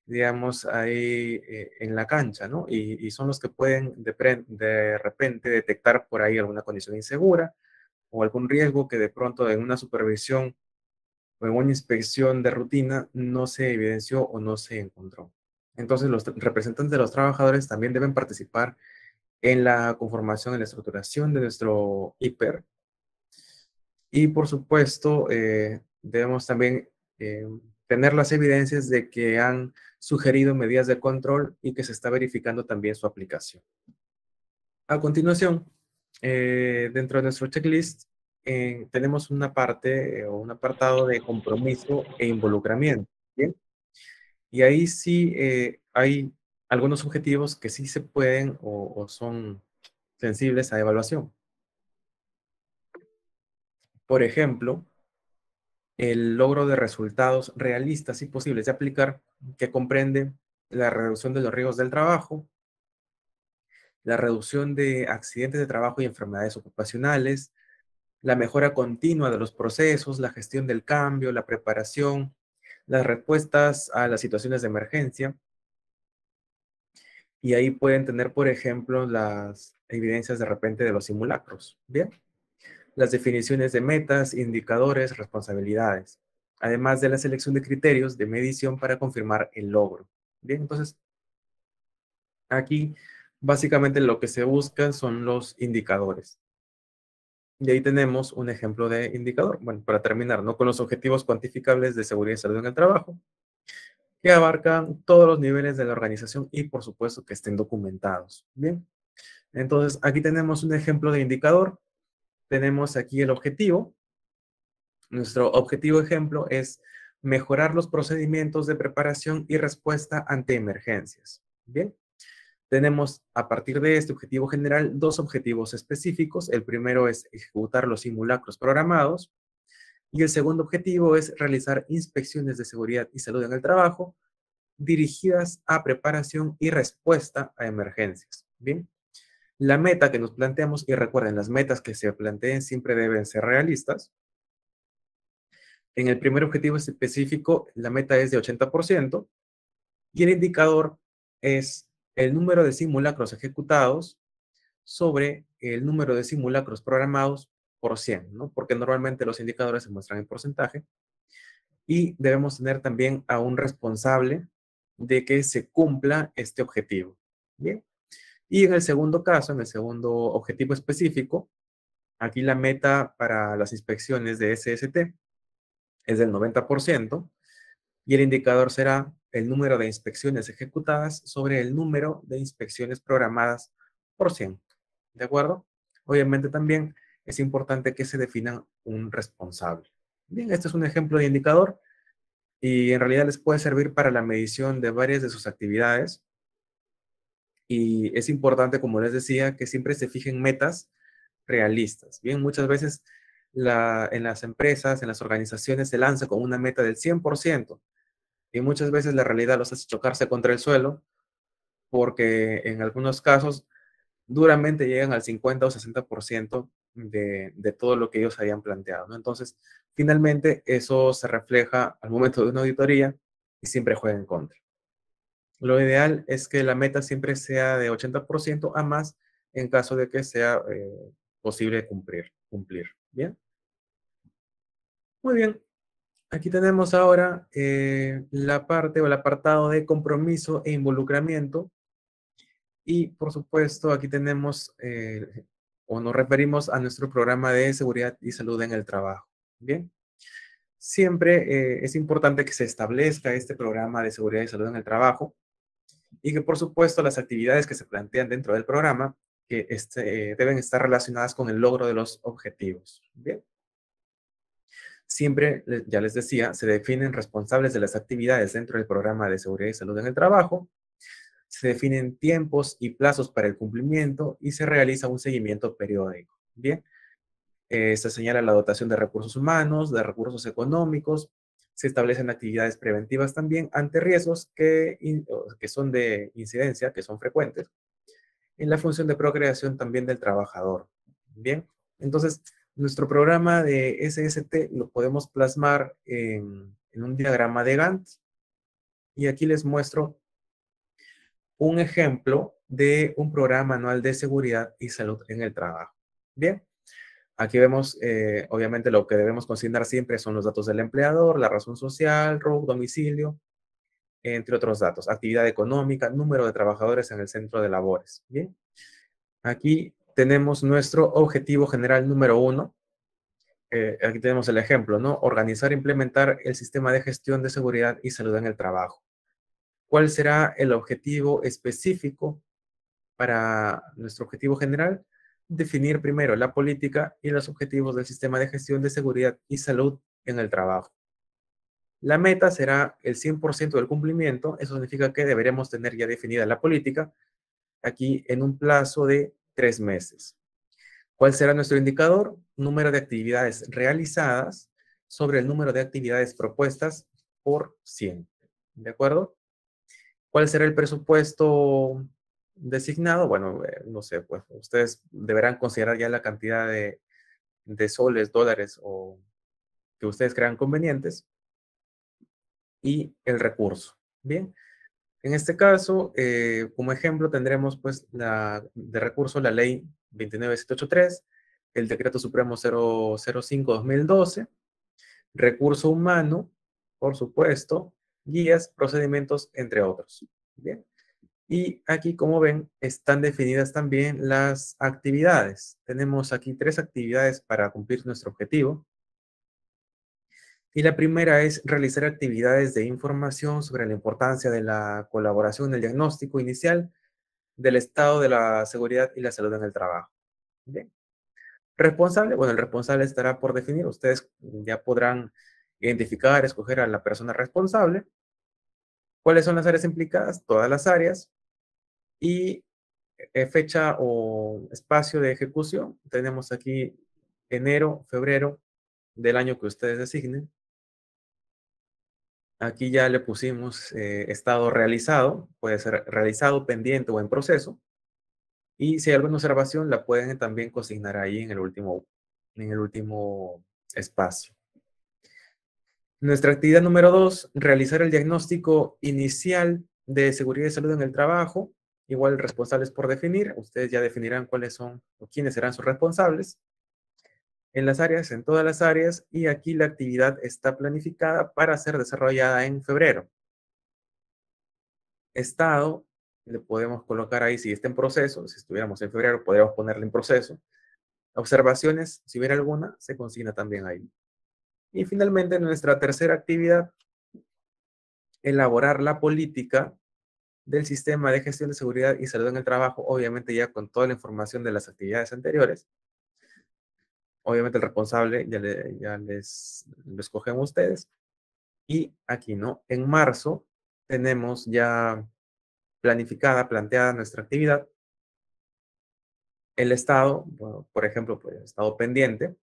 digamos, ahí eh, en la cancha, ¿no? Y, y son los que pueden de, de, repente detectar por ahí alguna condición insegura o algún riesgo que de pronto en una supervisión o en una inspección de rutina no se evidenció o no se encontró. Entonces, los representantes de los trabajadores también deben participar en la conformación, y la estructuración de nuestro hiper. Y por supuesto, eh, debemos también eh, tener las evidencias de que han sugerido medidas de control y que se está verificando también su aplicación. A continuación, eh, dentro de nuestro checklist, tenemos una parte o un apartado de compromiso e involucramiento. ¿bien? Y ahí sí hay algunos objetivos que sí se pueden o, son sensibles a evaluación. Por ejemplo, el logro de resultados realistas y posibles de aplicar que comprende la reducción de los riesgos del trabajo, la reducción de accidentes de trabajo y enfermedades ocupacionales, la mejora continua de los procesos, la gestión del cambio, la preparación, las respuestas a las situaciones de emergencia, y ahí pueden tener, por ejemplo, las evidencias de repente de los simulacros, ¿bien? Las definiciones de metas, indicadores, responsabilidades, además de la selección de criterios de medición para confirmar el logro, ¿bien? Entonces, aquí básicamente lo que se busca son los indicadores. Y ahí tenemos un ejemplo de indicador. Bueno, para terminar, ¿no? Con los objetivos cuantificables de seguridad y salud en el trabajo, que abarcan todos los niveles de la organización y por supuesto que estén documentados. Bien, entonces aquí tenemos un ejemplo de indicador. Tenemos aquí el objetivo. Nuestro objetivo ejemplo es mejorar los procedimientos de preparación y respuesta ante emergencias. Bien, tenemos a partir de este objetivo general dos objetivos específicos. El primero es ejecutar los simulacros programados y el segundo objetivo es realizar inspecciones de seguridad y salud en el trabajo dirigidas a preparación y respuesta a emergencias. Bien, la meta que nos planteamos, y recuerden, las metas que se planteen siempre deben ser realistas. En el primer objetivo específico, la meta es de 80% y el indicador es el número de simulacros ejecutados sobre el número de simulacros programados por 100, ¿no? Porque normalmente los indicadores se muestran en porcentaje. Y debemos tener también a un responsable de que se cumpla este objetivo. Bien. Y en el segundo caso, en el segundo objetivo específico, aquí la meta para las inspecciones de SST es del 90% y el indicador será el número de inspecciones ejecutadas sobre el número de inspecciones programadas por ciento. ¿De acuerdo? Obviamente también es importante que se defina un responsable. Bien, este es un ejemplo de indicador y en realidad les puede servir para la medición de varias de sus actividades. Y es importante, como les decía, que siempre se fijen metas realistas. Bien, muchas veces en las empresas, en las organizaciones, se lanza con una meta del 100%. Y muchas veces la realidad los hace chocarse contra el suelo porque en algunos casos duramente llegan al 50 o 60% de, todo lo que ellos habían planteado. Entonces, finalmente, eso se refleja al momento de una auditoría y siempre juega en contra. Lo ideal es que la meta siempre sea de 80% a más en caso de que sea eh, posible cumplir, cumplir. ¿Bien? Muy bien. Aquí tenemos ahora eh, la parte o el apartado de compromiso e involucramiento. Y por supuesto, aquí tenemos eh, o nos referimos a nuestro programa de seguridad y salud en el trabajo. Bien, siempre eh, es importante que se establezca este programa de seguridad y salud en el trabajo y que por supuesto las actividades que se plantean dentro del programa que este, eh, deben estar relacionadas con el logro de los objetivos. Bien. Siempre, ya les decía, se definen responsables de las actividades dentro del programa de seguridad y salud en el trabajo se definen tiempos y plazos para el cumplimiento y se realiza un seguimiento periódico. Bien, eh, se señala la dotación de recursos humanos, de recursos económicos, se establecen actividades preventivas también ante riesgos que, que son de incidencia, que son frecuentes, en la función de procreación también del trabajador. Bien, entonces nuestro programa de SST lo podemos plasmar en, en un diagrama de Gantt y aquí les muestro un ejemplo de un programa anual de seguridad y salud en el trabajo. Bien, aquí vemos, eh, obviamente, lo que debemos considerar siempre son los datos del empleador, la razón social, RUC, domicilio, entre otros datos, actividad económica, número de trabajadores en el centro de labores. Bien, aquí tenemos nuestro objetivo general número uno. Eh, aquí tenemos el ejemplo, ¿no? Organizar e implementar el sistema de gestión de seguridad y salud en el trabajo cuál será el objetivo específico para nuestro objetivo general, definir primero la política y los objetivos del sistema de gestión de seguridad y salud en el trabajo. La meta será el 100% del cumplimiento, eso significa que deberemos tener ya definida la política aquí en un plazo de tres meses. ¿Cuál será nuestro indicador? Número de actividades realizadas sobre el número de actividades propuestas por 100. ¿De acuerdo? ¿Cuál será el presupuesto designado? Bueno, eh, no sé, pues ustedes deberán considerar ya la cantidad de, soles, dólares o que ustedes crean convenientes y el recurso. Bien, en este caso, eh, como ejemplo, tendremos pues de recurso la ley 29783, el decreto supremo 005-2012, recurso humano, por supuesto, guías, procedimientos, entre otros. Y aquí, como ven, están definidas también las actividades. Tenemos aquí tres actividades para cumplir nuestro objetivo. Y la primera es realizar actividades de información sobre la importancia de la colaboración en el diagnóstico inicial del estado de la seguridad y la salud en el trabajo. Responsable, bueno, el responsable estará por definir. Ustedes ya podrán identificar, escoger a la persona responsable, cuáles son las áreas implicadas, todas las áreas, y eh, fecha o espacio de ejecución. Tenemos aquí enero, febrero del año que ustedes designen. Aquí ya le pusimos eh, estado realizado, puede ser realizado, pendiente o en proceso. Y si hay alguna observación, la pueden también consignar ahí en el último, en el último espacio. Nuestra actividad número dos, realizar el diagnóstico inicial de seguridad y salud en el trabajo. Igual responsables por definir, ustedes ya definirán cuáles son o quiénes serán sus responsables. En las áreas, en todas las áreas, y aquí la actividad está planificada para ser desarrollada en febrero. Estado, le podemos colocar ahí si está en proceso, si estuviéramos en febrero podríamos ponerle en proceso. Observaciones, si hubiera alguna, se consigna también ahí. Y finalmente, nuestra tercera actividad, elaborar la política del sistema de gestión de seguridad y salud en el trabajo, obviamente ya con toda la información de las actividades anteriores. Obviamente el responsable ya, les lo escogen ustedes. Y aquí, ¿no? En marzo tenemos ya planificada, planteada nuestra actividad. El estado, por ejemplo, pues, estado pendiente,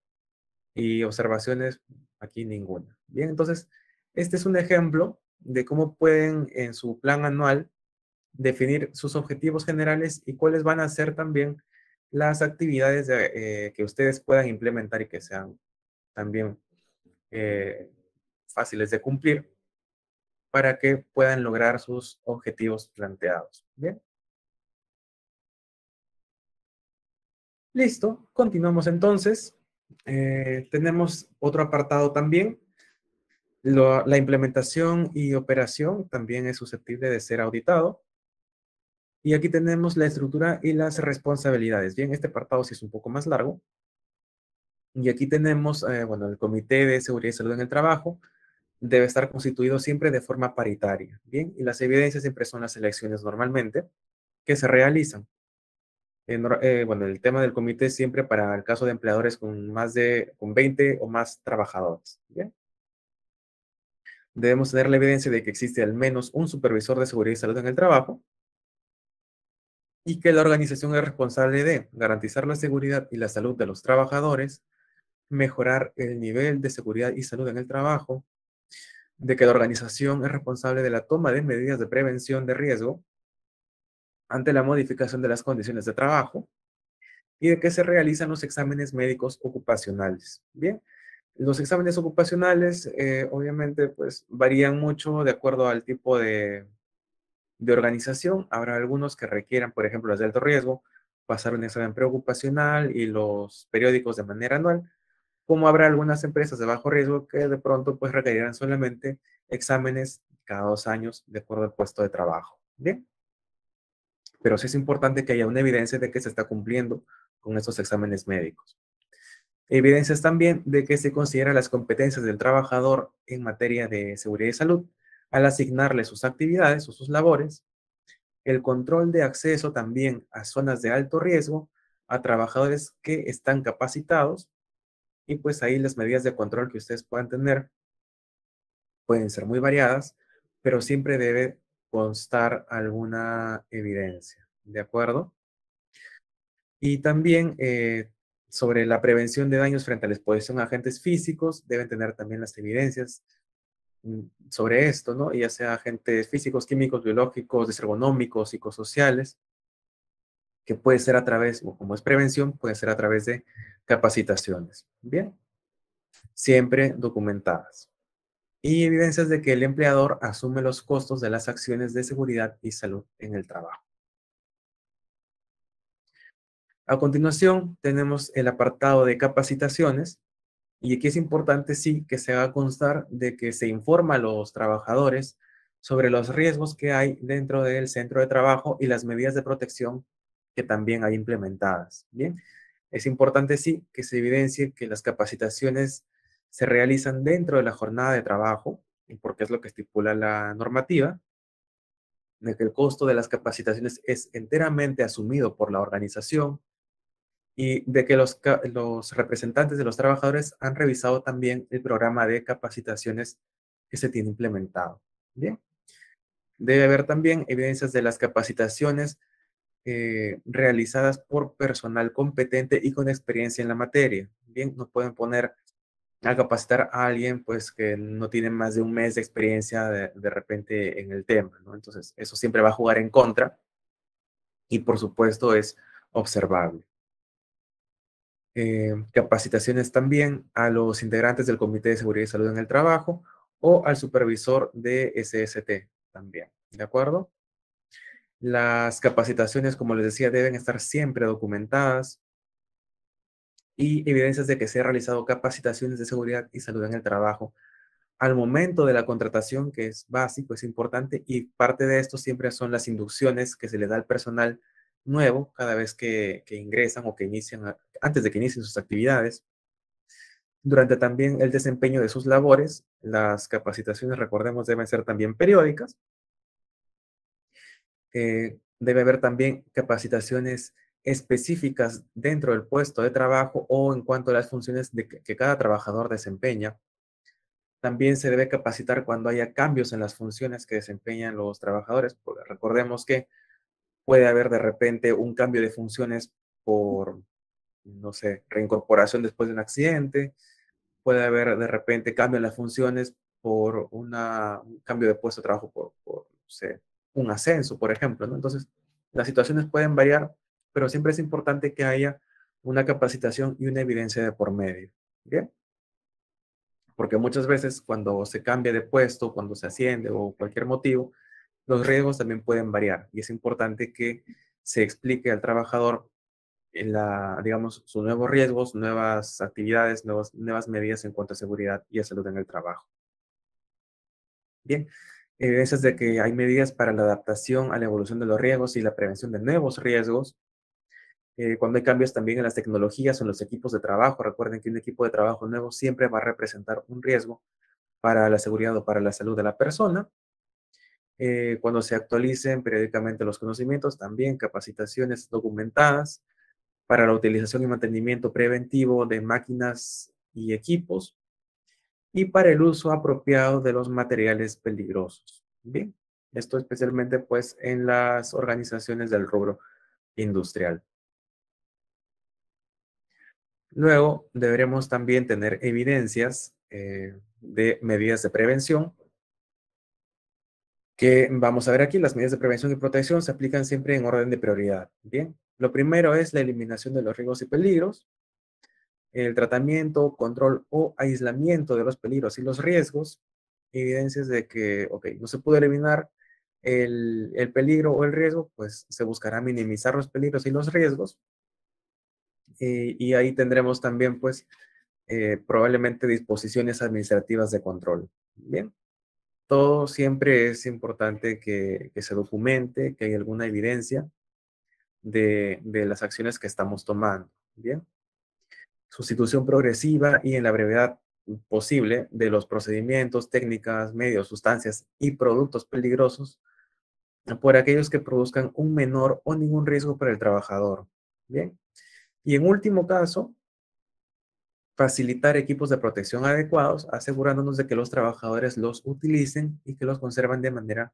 y observaciones aquí ninguna. Bien, entonces, este es un ejemplo de cómo pueden en su plan anual definir sus objetivos generales y cuáles van a ser también las actividades eh, que ustedes puedan implementar y que sean también eh, fáciles de cumplir para que puedan lograr sus objetivos planteados. Bien. Listo, continuamos entonces. Eh, tenemos otro apartado también. la implementación y operación también es susceptible de ser auditado. Y aquí tenemos la estructura y las responsabilidades. Bien, este apartado sí es un poco más largo. Y aquí tenemos, eh, bueno, el Comité de Seguridad y Salud en el Trabajo debe estar constituido siempre de forma paritaria. Bien, y las evidencias siempre son las elecciones normalmente que se realizan. Eh, bueno, el tema del comité siempre para el caso de empleadores con más de con 20 o más trabajadores. Debemos tener la evidencia de que existe al menos un supervisor de seguridad y salud en el trabajo y que la organización es responsable de garantizar la seguridad y la salud de los trabajadores, mejorar el nivel de seguridad y salud en el trabajo, de que la organización es responsable de la toma de medidas de prevención de riesgo ante la modificación de las condiciones de trabajo y de que se realizan los exámenes médicos ocupacionales. Bien, los exámenes ocupacionales eh, obviamente pues varían mucho de acuerdo al tipo de, organización. Habrá algunos que requieran, por ejemplo, los de alto riesgo, pasar un examen preocupacional y los periódicos de manera anual, como habrá algunas empresas de bajo riesgo que de pronto pues requerirán solamente exámenes cada dos años de acuerdo al puesto de trabajo. Bien pero sí es importante que haya una evidencia de que se está cumpliendo con estos exámenes médicos. Evidencias también de que se consideran las competencias del trabajador en materia de seguridad y salud al asignarle sus actividades o sus labores, el control de acceso también a zonas de alto riesgo, a trabajadores que están capacitados y pues ahí las medidas de control que ustedes puedan tener pueden ser muy variadas, pero siempre debe constar alguna evidencia, ¿de acuerdo? Y también eh, sobre la prevención de daños frente a la exposición a agentes físicos, deben tener también las evidencias mm, sobre esto, ¿no? Ya sea agentes físicos, químicos, biológicos, desergonómicos, psicosociales, que puede ser a través, o como es prevención, puede ser a través de capacitaciones, ¿bien? Siempre documentadas y evidencias de que el empleador asume los costos de las acciones de seguridad y salud en el trabajo. A continuación, tenemos el apartado de capacitaciones y aquí es importante sí que se haga constar de que se informa a los trabajadores sobre los riesgos que hay dentro del centro de trabajo y las medidas de protección que también hay implementadas. Bien, es importante sí que se evidencie que las capacitaciones se realizan dentro de la jornada de trabajo, porque es lo que estipula la normativa, de que el costo de las capacitaciones es enteramente asumido por la organización y de que los, los representantes de los trabajadores han revisado también el programa de capacitaciones que se tiene implementado. Bien. Debe haber también evidencias de las capacitaciones eh, realizadas por personal competente y con experiencia en la materia. Bien, nos pueden poner a capacitar a alguien pues que no tiene más de un mes de experiencia de, repente en el tema, ¿no? Entonces, eso siempre va a jugar en contra y por supuesto es observable. Eh, capacitaciones también a los integrantes del Comité de Seguridad y Salud en el Trabajo o al supervisor de SST también, ¿de acuerdo? Las capacitaciones, como les decía, deben estar siempre documentadas, y evidencias de que se han realizado capacitaciones de seguridad y salud en el trabajo. Al momento de la contratación, que es básico, es importante, y parte de esto siempre son las inducciones que se le da al personal nuevo cada vez que, ingresan o que inician, antes de que inicien sus actividades. Durante también el desempeño de sus labores, las capacitaciones, recordemos, deben ser también periódicas. Eh, debe haber también capacitaciones específicas dentro del puesto de trabajo o en cuanto a las funciones de que, cada trabajador desempeña. También se debe capacitar cuando haya cambios en las funciones que desempeñan los trabajadores. Recordemos que puede haber de repente un cambio de funciones por, no sé, reincorporación después de un accidente, puede haber de repente cambio en las funciones por una, un cambio de puesto de trabajo, por, no sé, un ascenso, por ejemplo. Entonces, las situaciones pueden variar pero siempre es importante que haya una capacitación y una evidencia de por medio. ¿bien? Porque muchas veces cuando se cambia de puesto, cuando se asciende o cualquier motivo, los riesgos también pueden variar y es importante que se explique al trabajador la, digamos, sus nuevos riesgos, nuevas actividades, nuevas, nuevas medidas en cuanto a seguridad y a salud en el trabajo. Bien, evidencias eh, de que hay medidas para la adaptación a la evolución de los riesgos y la prevención de nuevos riesgos, eh, cuando hay cambios también en las tecnologías o en los equipos de trabajo. Recuerden que un equipo de trabajo nuevo siempre va a representar un riesgo para la seguridad o para la salud de la persona. Eh, cuando se actualicen periódicamente los conocimientos, también capacitaciones documentadas para la utilización y mantenimiento preventivo de máquinas y equipos y para el uso apropiado de los materiales peligrosos. Bien, esto especialmente pues en las organizaciones del rubro industrial. Luego, deberemos también tener evidencias eh, de medidas de prevención, que vamos a ver aquí, las medidas de prevención y protección se aplican siempre en orden de prioridad. Bien, lo primero es la eliminación de los riesgos y peligros, el tratamiento, control o aislamiento de los peligros y los riesgos, evidencias de que, ok, no se pudo eliminar el peligro o el riesgo, pues se buscará minimizar los peligros y los riesgos, eh, y ahí tendremos también, pues, eh, probablemente disposiciones administrativas de control. Bien, todo siempre es importante que, se documente, que hay alguna evidencia de, de las acciones que estamos tomando. Bien, sustitución progresiva y en la brevedad posible de los procedimientos, técnicas, medios, sustancias y productos peligrosos por aquellos que produzcan un menor o ningún riesgo para el trabajador. Bien, y en último caso, facilitar equipos de protección adecuados, asegurándonos de que los trabajadores los utilicen y que los conservan de manera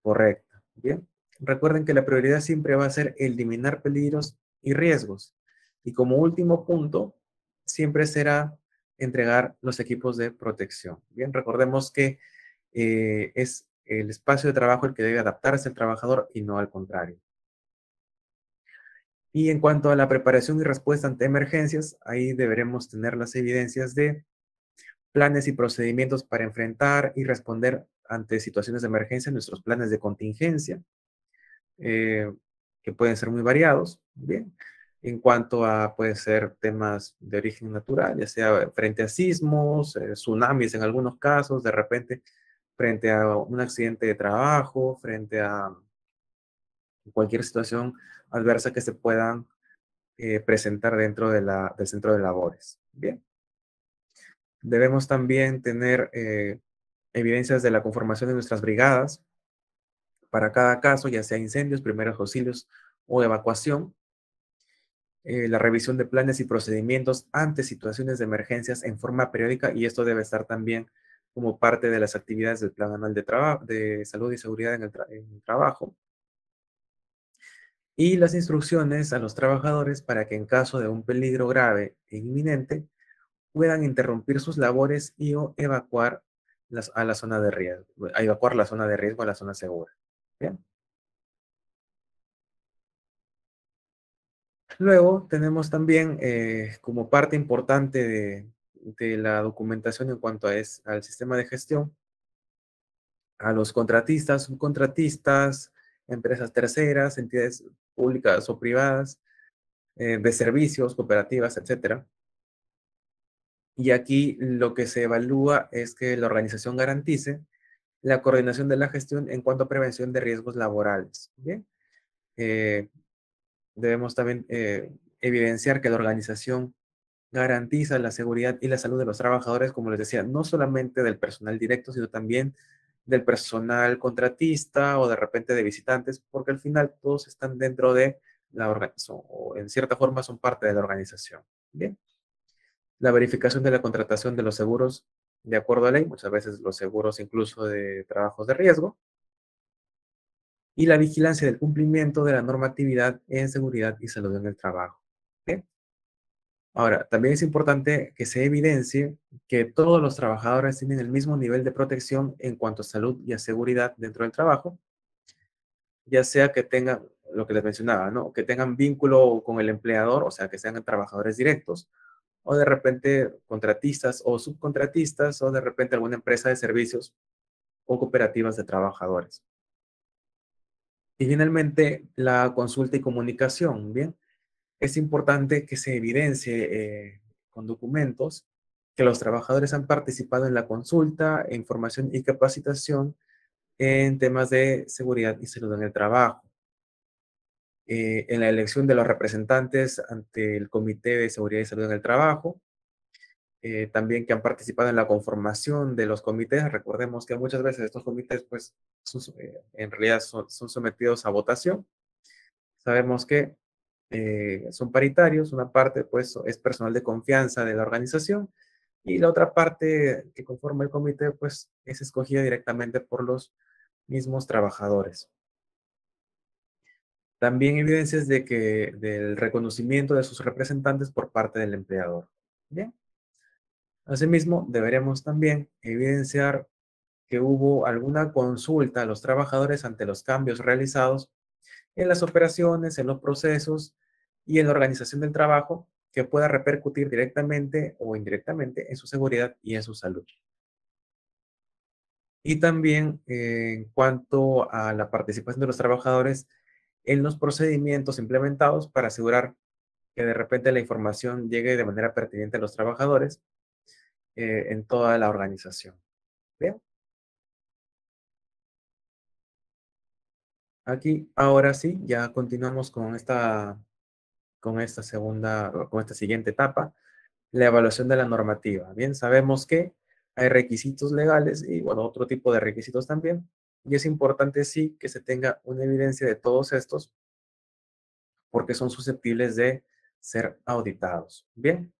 correcta. Bien, recuerden que la prioridad siempre va a ser eliminar peligros y riesgos. Y como último punto, siempre será entregar los equipos de protección. Bien, recordemos que eh, es el espacio de trabajo el que debe adaptarse al trabajador y no al contrario. Y en cuanto a la preparación y respuesta ante emergencias, ahí deberemos tener las evidencias de planes y procedimientos para enfrentar y responder ante situaciones de emergencia, nuestros planes de contingencia, eh, que pueden ser muy variados. Bien, en cuanto a, puede ser temas de origen natural, ya sea frente a sismos, eh, tsunamis en algunos casos, de repente frente a un accidente de trabajo, frente a cualquier situación adversa que se puedan eh, presentar dentro del centro de labores. Bien. Debemos también tener eh, evidencias de la conformación de nuestras brigadas para cada caso, ya sea incendios, primeros auxilios o evacuación. Eh, la revisión de planes y procedimientos ante situaciones de emergencias en forma periódica y esto debe estar también como parte de las actividades del Plan Anual de, de Salud y Seguridad en el Trabajo y las instrucciones a los trabajadores para que en caso de un peligro grave e inminente puedan interrumpir sus labores y evacuar a la zona de riesgo, a evacuar la zona de riesgo a la zona segura. Luego tenemos también eh, como parte importante de, la documentación en cuanto es, al sistema de gestión, a los contratistas, subcontratistas, empresas terceras, entidades públicas o privadas, eh, de servicios, cooperativas, etc. Y aquí lo que se evalúa es que la organización garantice la coordinación de la gestión en cuanto a prevención de riesgos laborales. Eh, debemos también eh, evidenciar que la organización garantiza la seguridad y la salud de los trabajadores, como les decía, no solamente del personal directo, sino también del personal contratista o de repente de visitantes, porque al final todos están dentro de la organización o en cierta forma son parte de la organización. Bien. La verificación de la contratación de los seguros de acuerdo a ley, muchas veces los seguros incluso de trabajos de riesgo. Y la vigilancia del cumplimiento de la normatividad en seguridad y salud en el trabajo. Ahora, también es importante que se evidencie que todos los trabajadores tienen el mismo nivel de protección en cuanto a salud y a seguridad dentro del trabajo, ya sea que tengan, lo que les mencionaba, ¿no? que tengan vínculo con el empleador, o sea, que sean trabajadores directos, o de repente contratistas o subcontratistas, o de repente alguna empresa de servicios o cooperativas de trabajadores. Y finalmente, la consulta y comunicación, ¿bien? es importante que se evidencie eh, con documentos que los trabajadores han participado en la consulta, información y capacitación en temas de seguridad y salud en el trabajo. Eh, en la elección de los representantes ante el Comité de Seguridad y Salud en el Trabajo, eh, también que han participado en la conformación de los comités. Recordemos que muchas veces estos comités, pues, en realidad son sometidos a votación. Sabemos que eh, son paritarios, una parte pues es personal de confianza de la organización y la otra parte que conforma el comité pues es escogida directamente por los mismos trabajadores. También evidencias de que, del reconocimiento de sus representantes por parte del empleador. Bien. Asimismo, deberemos también evidenciar que hubo alguna consulta a los trabajadores ante los cambios realizados en las operaciones, en los procesos y en la organización del trabajo que pueda repercutir directamente o indirectamente en su seguridad y en su salud. Y también eh, en cuanto a la participación de los trabajadores en los procedimientos implementados para asegurar que de repente la información llegue de manera pertinente a los trabajadores eh, en toda la organización. ¿Bien? Aquí, ahora sí, ya continuamos con esta con esta segunda, con esta siguiente etapa, la evaluación de la normativa. Bien, sabemos que hay requisitos legales y, bueno, otro tipo de requisitos también, y es importante sí que se tenga una evidencia de todos estos porque son susceptibles de ser auditados. Bien,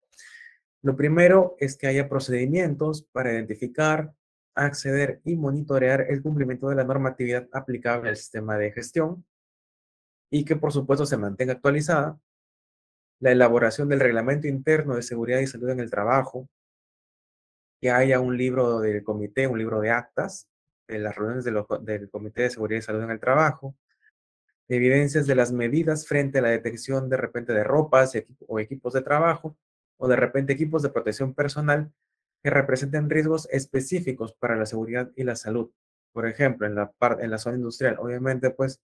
lo primero es que haya procedimientos para identificar, acceder y monitorear el cumplimiento de la normatividad aplicable al sistema de gestión y que por supuesto se mantenga actualizada la elaboración del reglamento interno de seguridad y salud en el trabajo, que haya un libro del comité, un libro de actas de las reuniones del Comité de Seguridad y Salud en el Trabajo, evidencias de las medidas frente a la detección de repente de ropas o equipos de trabajo o de repente equipos de protección personal que representen riesgos específicos para la seguridad y la salud. Por ejemplo, en la, en la zona industrial, obviamente, pues,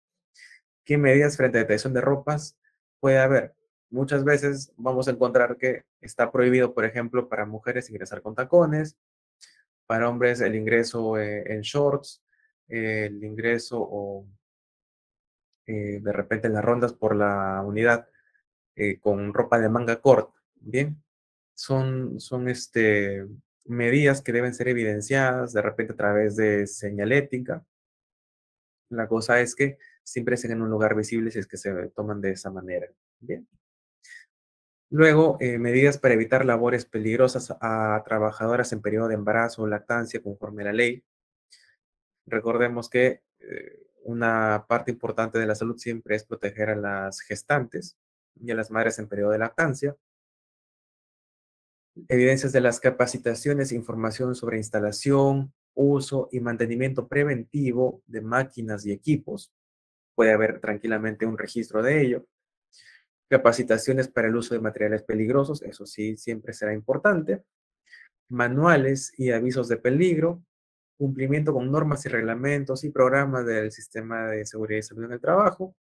¿qué medidas frente a detección de ropas puede haber? muchas veces vamos a encontrar que está prohibido, por ejemplo, para mujeres ingresar con tacones, para hombres el ingreso eh, en shorts, el ingreso o eh, de repente en las rondas por la unidad eh, con ropa de manga corta. Bien, son, son este, medidas que deben ser evidenciadas de repente a través de señalética. La cosa es que siempre estén en un lugar visible si es que se toman de esa manera. Bien. Luego, eh, medidas para evitar labores peligrosas a trabajadoras en periodo de embarazo o lactancia conforme a la ley. Recordemos que eh, una parte importante de la salud siempre es proteger a las gestantes y a las madres en periodo de lactancia. Evidencias de las capacitaciones, e información sobre instalación, uso y mantenimiento preventivo de máquinas y equipos. Puede haber tranquilamente un registro de ello capacitaciones para el uso de materiales peligrosos, eso sí, siempre será importante, manuales y avisos de peligro, cumplimiento con normas y reglamentos y programas del sistema de seguridad y salud en el trabajo,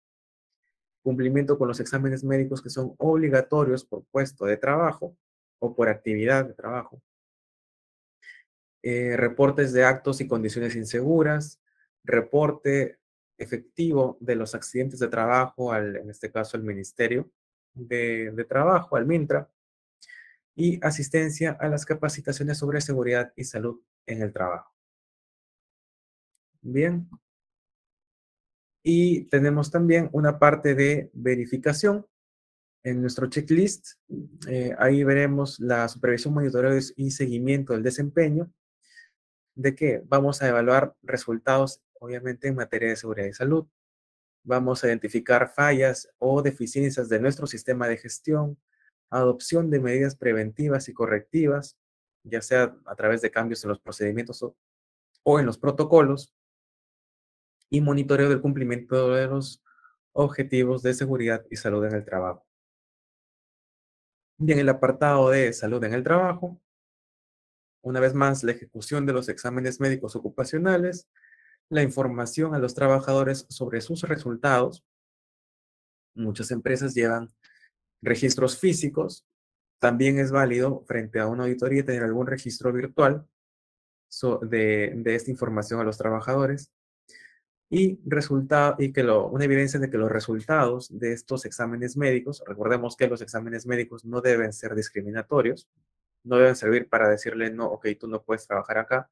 cumplimiento con los exámenes médicos que son obligatorios por puesto de trabajo o por actividad de trabajo, eh, reportes de actos y condiciones inseguras, reporte efectivo de los accidentes de trabajo, al, en este caso el ministerio, de, Trabajo, al MINTRA, y asistencia a las capacitaciones sobre seguridad y salud en el trabajo. Bien. Y tenemos también una parte de verificación. En nuestro checklist, eh, ahí veremos la supervisión, monitoreo y seguimiento del desempeño, de que vamos a evaluar resultados, obviamente, en materia de seguridad y salud. Vamos a identificar fallas o deficiencias de nuestro sistema de gestión, adopción de medidas preventivas y correctivas, ya sea a través de cambios en los procedimientos o, en los protocolos, y monitoreo del cumplimiento de los objetivos de seguridad y salud en el trabajo. Y en el apartado de salud en el trabajo, una vez más, la ejecución de los exámenes médicos ocupacionales, la información a los trabajadores sobre sus resultados. Muchas empresas llevan registros físicos. También es válido frente a una auditoría tener algún registro virtual de, esta información a los trabajadores y, resultado y que una evidencia de que los resultados de estos exámenes médicos, recordemos que los exámenes médicos no deben ser discriminatorios, no deben servir para decirle, no, ok, tú no puedes trabajar acá,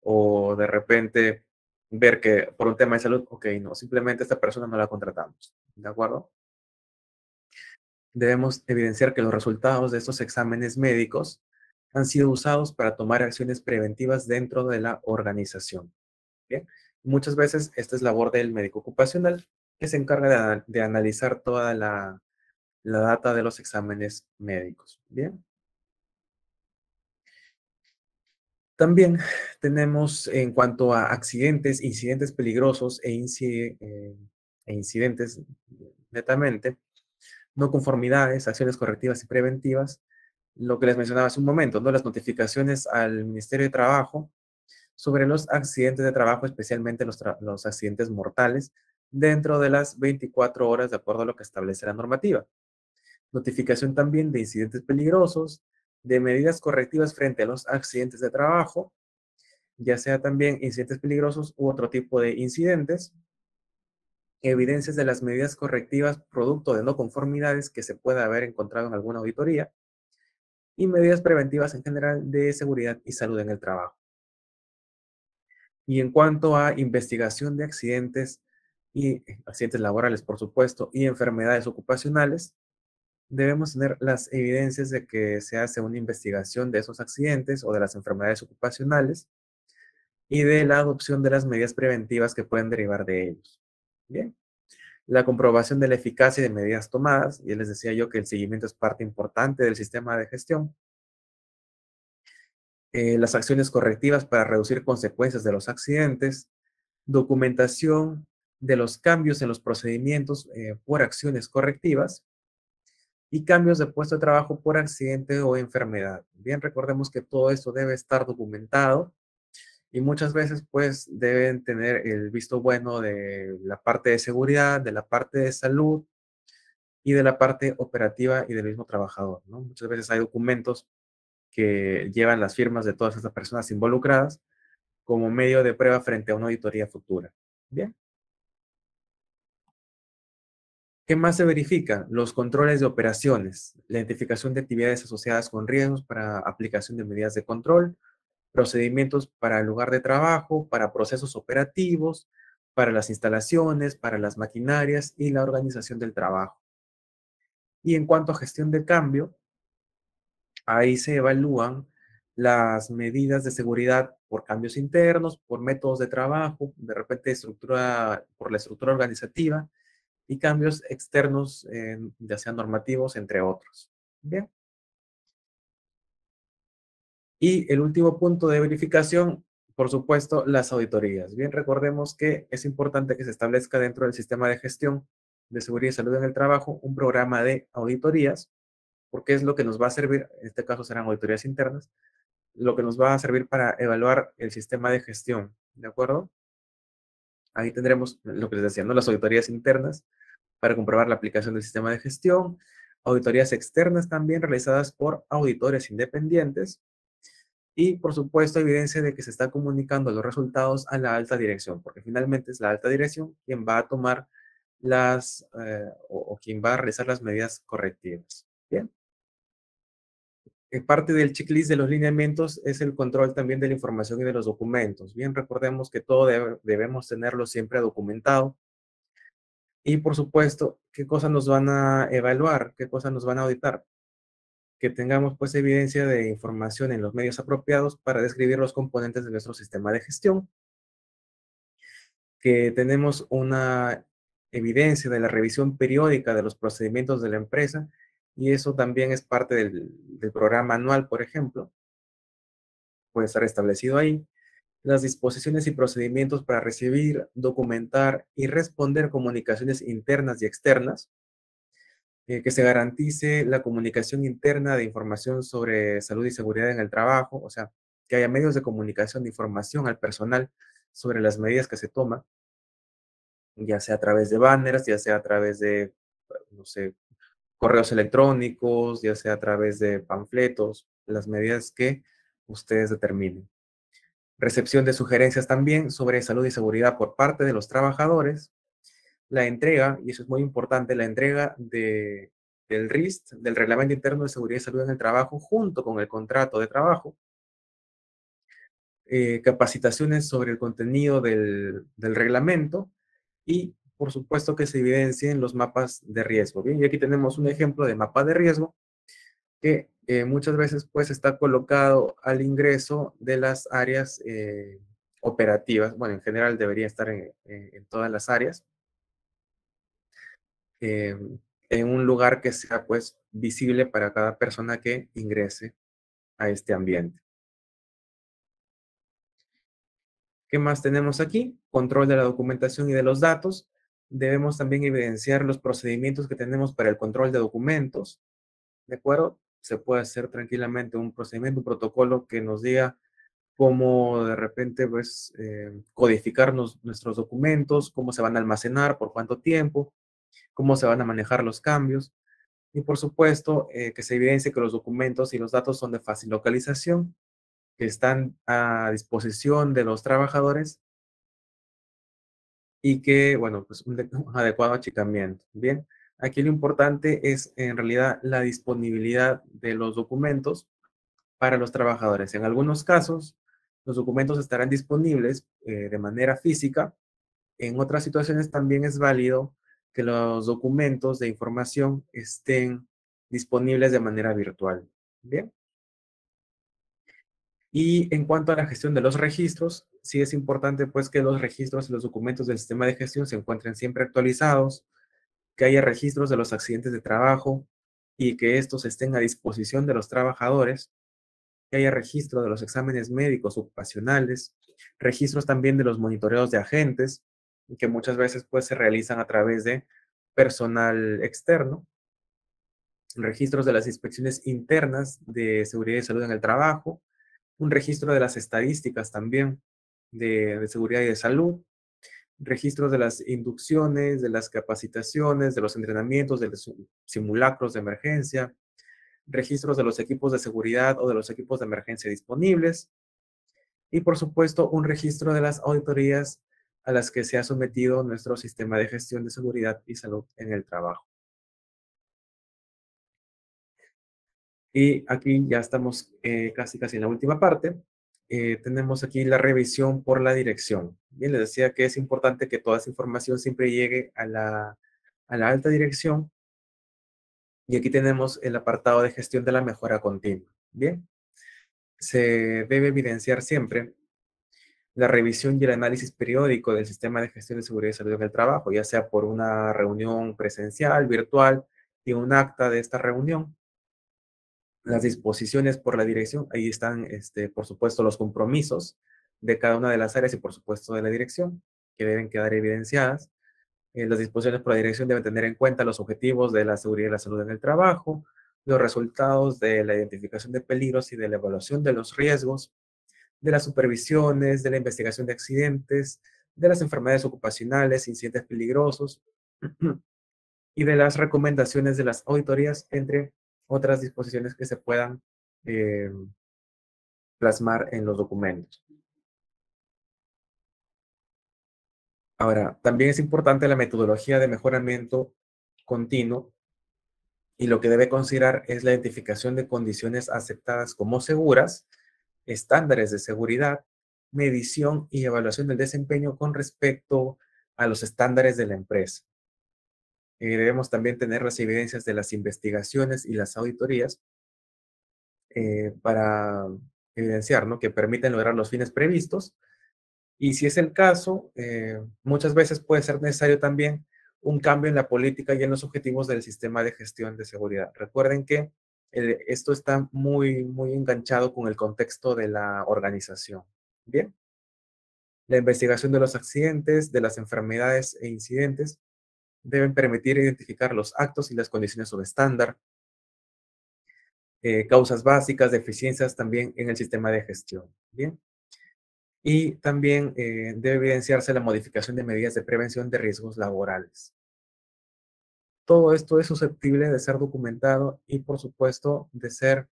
o de repente ver que por un tema de salud, ok, no, simplemente esta persona no la contratamos, ¿de acuerdo? Debemos evidenciar que los resultados de estos exámenes médicos han sido usados para tomar acciones preventivas dentro de la organización. Bien, muchas veces esta es la labor del médico ocupacional que se encarga de, analizar toda la, la data de los exámenes médicos. Bien, También tenemos en cuanto a accidentes, incidentes peligrosos e, eh, e, incidentes netamente, no conformidades, acciones correctivas y preventivas, lo que les mencionaba hace un momento, ¿no? las notificaciones al Ministerio de Trabajo sobre los accidentes de trabajo, especialmente los, los, accidentes mortales, dentro de las 24 horas de acuerdo a lo que establece la normativa. Notificación también de incidentes peligrosos, de medidas correctivas frente a los accidentes de trabajo, ya sea también incidentes peligrosos u otro tipo de incidentes, evidencias de las medidas correctivas producto de no conformidades que se pueda haber encontrado en alguna auditoría y medidas preventivas en general de seguridad y salud en el trabajo. Y en cuanto a investigación de accidentes y eh, accidentes laborales, por supuesto, y enfermedades ocupacionales, debemos tener las evidencias de que se hace una investigación de esos accidentes o de las enfermedades ocupacionales y de la adopción de las medidas preventivas que pueden derivar de ellos. Bien. La comprobación de la eficacia de medidas tomadas, ya les decía yo que el seguimiento es parte importante del sistema de gestión. Eh, las acciones correctivas para reducir consecuencias de los accidentes, documentación de los cambios en los procedimientos eh, por acciones correctivas, y cambios de puesto de trabajo por accidente o enfermedad. Bien, recordemos que todo esto debe estar documentado y muchas veces pues deben tener el visto bueno de la parte de seguridad, de la parte de salud y de la parte operativa y del mismo trabajador. ¿no? Muchas veces hay documentos que llevan las firmas de todas estas personas involucradas como medio de prueba frente a una auditoría futura. Bien. ¿Qué más se verifica? Los controles de operaciones, la identificación de actividades asociadas con riesgos para aplicación de medidas de control, procedimientos para el lugar de trabajo, para procesos operativos, para las instalaciones, para las maquinarias y la organización del trabajo. Y en cuanto a gestión del cambio, ahí se evalúan las medidas de seguridad por cambios internos, por métodos de trabajo, de repente estructura, por la estructura organizativa, y cambios externos, ya sean normativos, entre otros. Bien. Y el último punto de verificación, por supuesto, las auditorías. Bien, recordemos que es importante que se establezca dentro del sistema de gestión de seguridad y salud en el trabajo un programa de auditorías, porque es lo que nos va a servir, en este caso serán auditorías internas, lo que nos va a servir para evaluar el sistema de gestión, ¿de acuerdo? Ahí tendremos lo que les decía, ¿no? las auditorías internas para comprobar la aplicación del sistema de gestión, auditorías externas también realizadas por auditores independientes y, por supuesto, evidencia de que se está comunicando los resultados a la alta dirección, porque finalmente es la alta dirección quien va a tomar las eh, o, o, quien va a realizar las medidas correctivas. Bien. Eh, parte del checklist de los lineamientos es el control también de la información y de los documentos. Bien, recordemos que todo debemos tenerlo siempre documentado. Y por supuesto, ¿qué cosas nos van a evaluar? ¿Qué cosas nos van a auditar? Que tengamos pues evidencia de información en los medios apropiados para describir los componentes de nuestro sistema de gestión. Que tenemos una evidencia de la revisión periódica de los procedimientos de la empresa y eso también es parte del, programa anual, por ejemplo. Puede estar establecido ahí. Las disposiciones y procedimientos para recibir, documentar y responder comunicaciones internas y externas. Eh, que se garantice la comunicación interna de información sobre salud y seguridad en el trabajo. O sea, que haya medios de comunicación de información al personal sobre las medidas que se toman ya sea a través de banners, ya sea a través de, no sé, correos electrónicos, ya sea a través de panfletos, las medidas que ustedes determinen. Recepción de sugerencias también sobre salud y seguridad por parte de los trabajadores. La entrega, y eso es muy importante, la entrega del RIST, del Reglamento Interno de Seguridad y Salud en el Trabajo, junto con el contrato de trabajo. Eh, capacitaciones sobre el contenido del, del reglamento y por supuesto, que se evidencien los mapas de riesgo. Bien, y aquí tenemos un ejemplo de mapa de riesgo que eh, muchas veces pues está colocado al ingreso de las áreas eh, operativas. Bueno, en general debería estar en, todas las áreas. Em, en un lugar que sea pues visible para cada persona que ingrese a este ambiente. ¿Qué más tenemos aquí? Control de la documentación y de los datos debemos también evidenciar los procedimientos que tenemos para el control de documentos. ¿De acuerdo? Se puede hacer tranquilamente un procedimiento, un protocolo que nos diga cómo de repente pues, eh, codificar nuestros documentos, cómo se van a almacenar, por cuánto tiempo, cómo se van a manejar los cambios. Y por supuesto, eh, que se evidencie que los documentos y los datos son de fácil localización, que están a disposición de los trabajadores y que, bueno, pues un, adecuado achicamiento. Bien, aquí lo importante es en realidad la disponibilidad de los documentos para los trabajadores. En algunos casos, los documentos estarán disponibles eh, de manera física. En otras situaciones también es válido que los documentos de información estén disponibles de manera virtual. Bien. Y en cuanto a la gestión de los registros, sí es importante pues que los registros y los documentos del sistema de gestión se encuentren siempre actualizados, que haya registros de los accidentes de trabajo y que estos estén a disposición de los trabajadores, que haya registro de los exámenes médicos ocupacionales, registros también de los monitoreos de agentes, que muchas veces pues se realizan a través de personal externo, registros de las inspecciones internas de seguridad y salud en el trabajo, un registro de las estadísticas también de, seguridad y de salud, registros de las inducciones, de las capacitaciones, de los entrenamientos, de los simulacros de emergencia, registros de los equipos de seguridad o de los equipos de emergencia disponibles y, por supuesto, un registro de las auditorías a las que se ha sometido nuestro sistema de gestión de seguridad y salud en el trabajo. Y aquí ya estamos eh, casi casi en la última parte. Eh, tenemos aquí la revisión por la dirección. Bien, les decía que es importante que toda esa información siempre llegue a la, a la alta dirección. Y aquí tenemos el apartado de gestión de la mejora continua. Bien, se debe evidenciar siempre la revisión y el análisis periódico del sistema de gestión de seguridad y salud en el trabajo, ya sea por una reunión presencial, virtual y un acta de esta reunión, las disposiciones por la dirección, ahí están, este, por supuesto, los compromisos de cada una de las áreas y, por supuesto, de la dirección, que deben quedar evidenciadas. Eh, las disposiciones por la dirección deben tener en cuenta los objetivos de la seguridad y la salud en el trabajo, los resultados de la identificación de peligros y de la evaluación de los riesgos, de las supervisiones, de la investigación de accidentes, de las enfermedades ocupacionales, incidentes peligrosos y de las recomendaciones de las auditorías, entre otras disposiciones que se puedan em, plasmar en los documentos. Ahora, también es importante la metodología de mejoramiento continuo y lo que debe considerar es la identificación de condiciones aceptadas como seguras, estándares de seguridad, medición y evaluación del desempeño con respecto a los estándares de la empresa. Eh, debemos también tener las evidencias de las investigaciones y las auditorías eh, para evidenciar ¿no? que permiten lograr los fines previstos. Y si es el caso, eh, muchas veces puede ser necesario también un cambio en la política y en los objetivos del sistema de gestión de seguridad. Recuerden que esto está muy, muy enganchado con el contexto de la organización. Bien. La investigación de los accidentes, de las enfermedades e incidentes deben permitir identificar los actos y las condiciones subestándar, eh, causas básicas, deficiencias también en el sistema de gestión. Bien. Y también eh, debe evidenciarse la modificación de medidas de prevención de riesgos laborales. Todo esto es susceptible de ser documentado y, por supuesto, de ser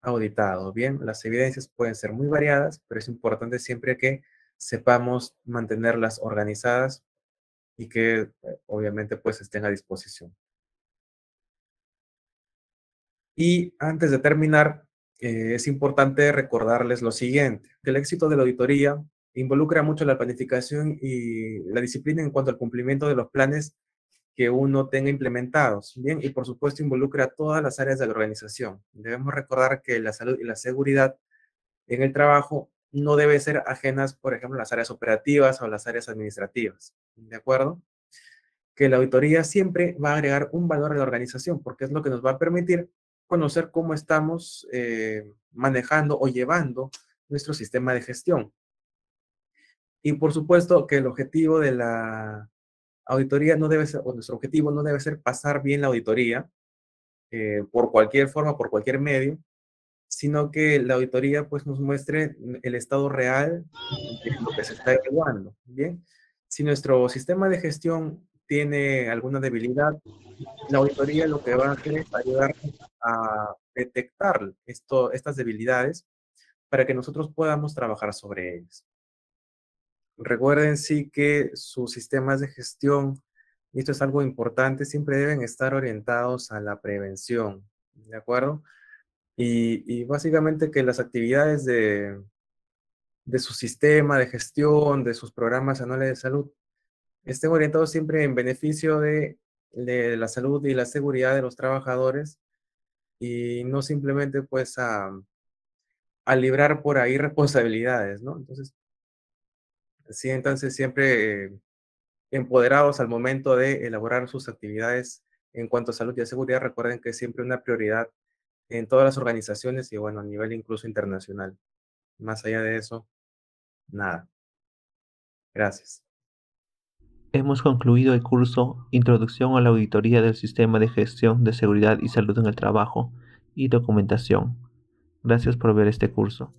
auditado. Bien, las evidencias pueden ser muy variadas, pero es importante siempre que sepamos mantenerlas organizadas y que eh, obviamente pues estén a disposición. Y antes de terminar, eh, es importante recordarles lo siguiente, que el éxito de la auditoría involucra mucho la planificación y la disciplina en cuanto al cumplimiento de los planes que uno tenga implementados, ¿bien? Y por supuesto involucra a todas las áreas de la organización. Debemos recordar que la salud y la seguridad en el trabajo no debe ser ajenas, por ejemplo, las áreas operativas o las áreas administrativas. ¿De acuerdo? Que la auditoría siempre va a agregar un valor a la organización porque es lo que nos va a permitir conocer cómo estamos eh, manejando o llevando nuestro sistema de gestión. Y por supuesto que el objetivo de la auditoría no debe ser, o nuestro objetivo no debe ser pasar bien la auditoría eh, por cualquier forma, por cualquier medio, sino que la auditoría pues nos muestre el estado real de lo que se está evaluando, ¿bien? Si nuestro sistema de gestión tiene alguna debilidad, la auditoría lo que va a hacer es ayudar a detectar esto, estas debilidades para que nosotros podamos trabajar sobre ellas. Recuerden sí que sus sistemas de gestión, y esto es algo importante, siempre deben estar orientados a la prevención, ¿de acuerdo? y, básicamente que las actividades de, su sistema de gestión, de sus programas anuales de salud, estén orientados siempre en beneficio de, la salud y la seguridad de los trabajadores y no simplemente pues a, librar por ahí responsabilidades, ¿no? Entonces, siéntanse siempre eh, empoderados al momento de elaborar sus actividades en cuanto a salud y seguridad. Recuerden que es siempre una prioridad en todas las organizaciones y bueno, a nivel incluso internacional. Más allá de eso, nada. Gracias. Hemos concluido el curso Introducción a la Auditoría del Sistema de Gestión de Seguridad y Salud en el Trabajo y Documentación. Gracias por ver este curso.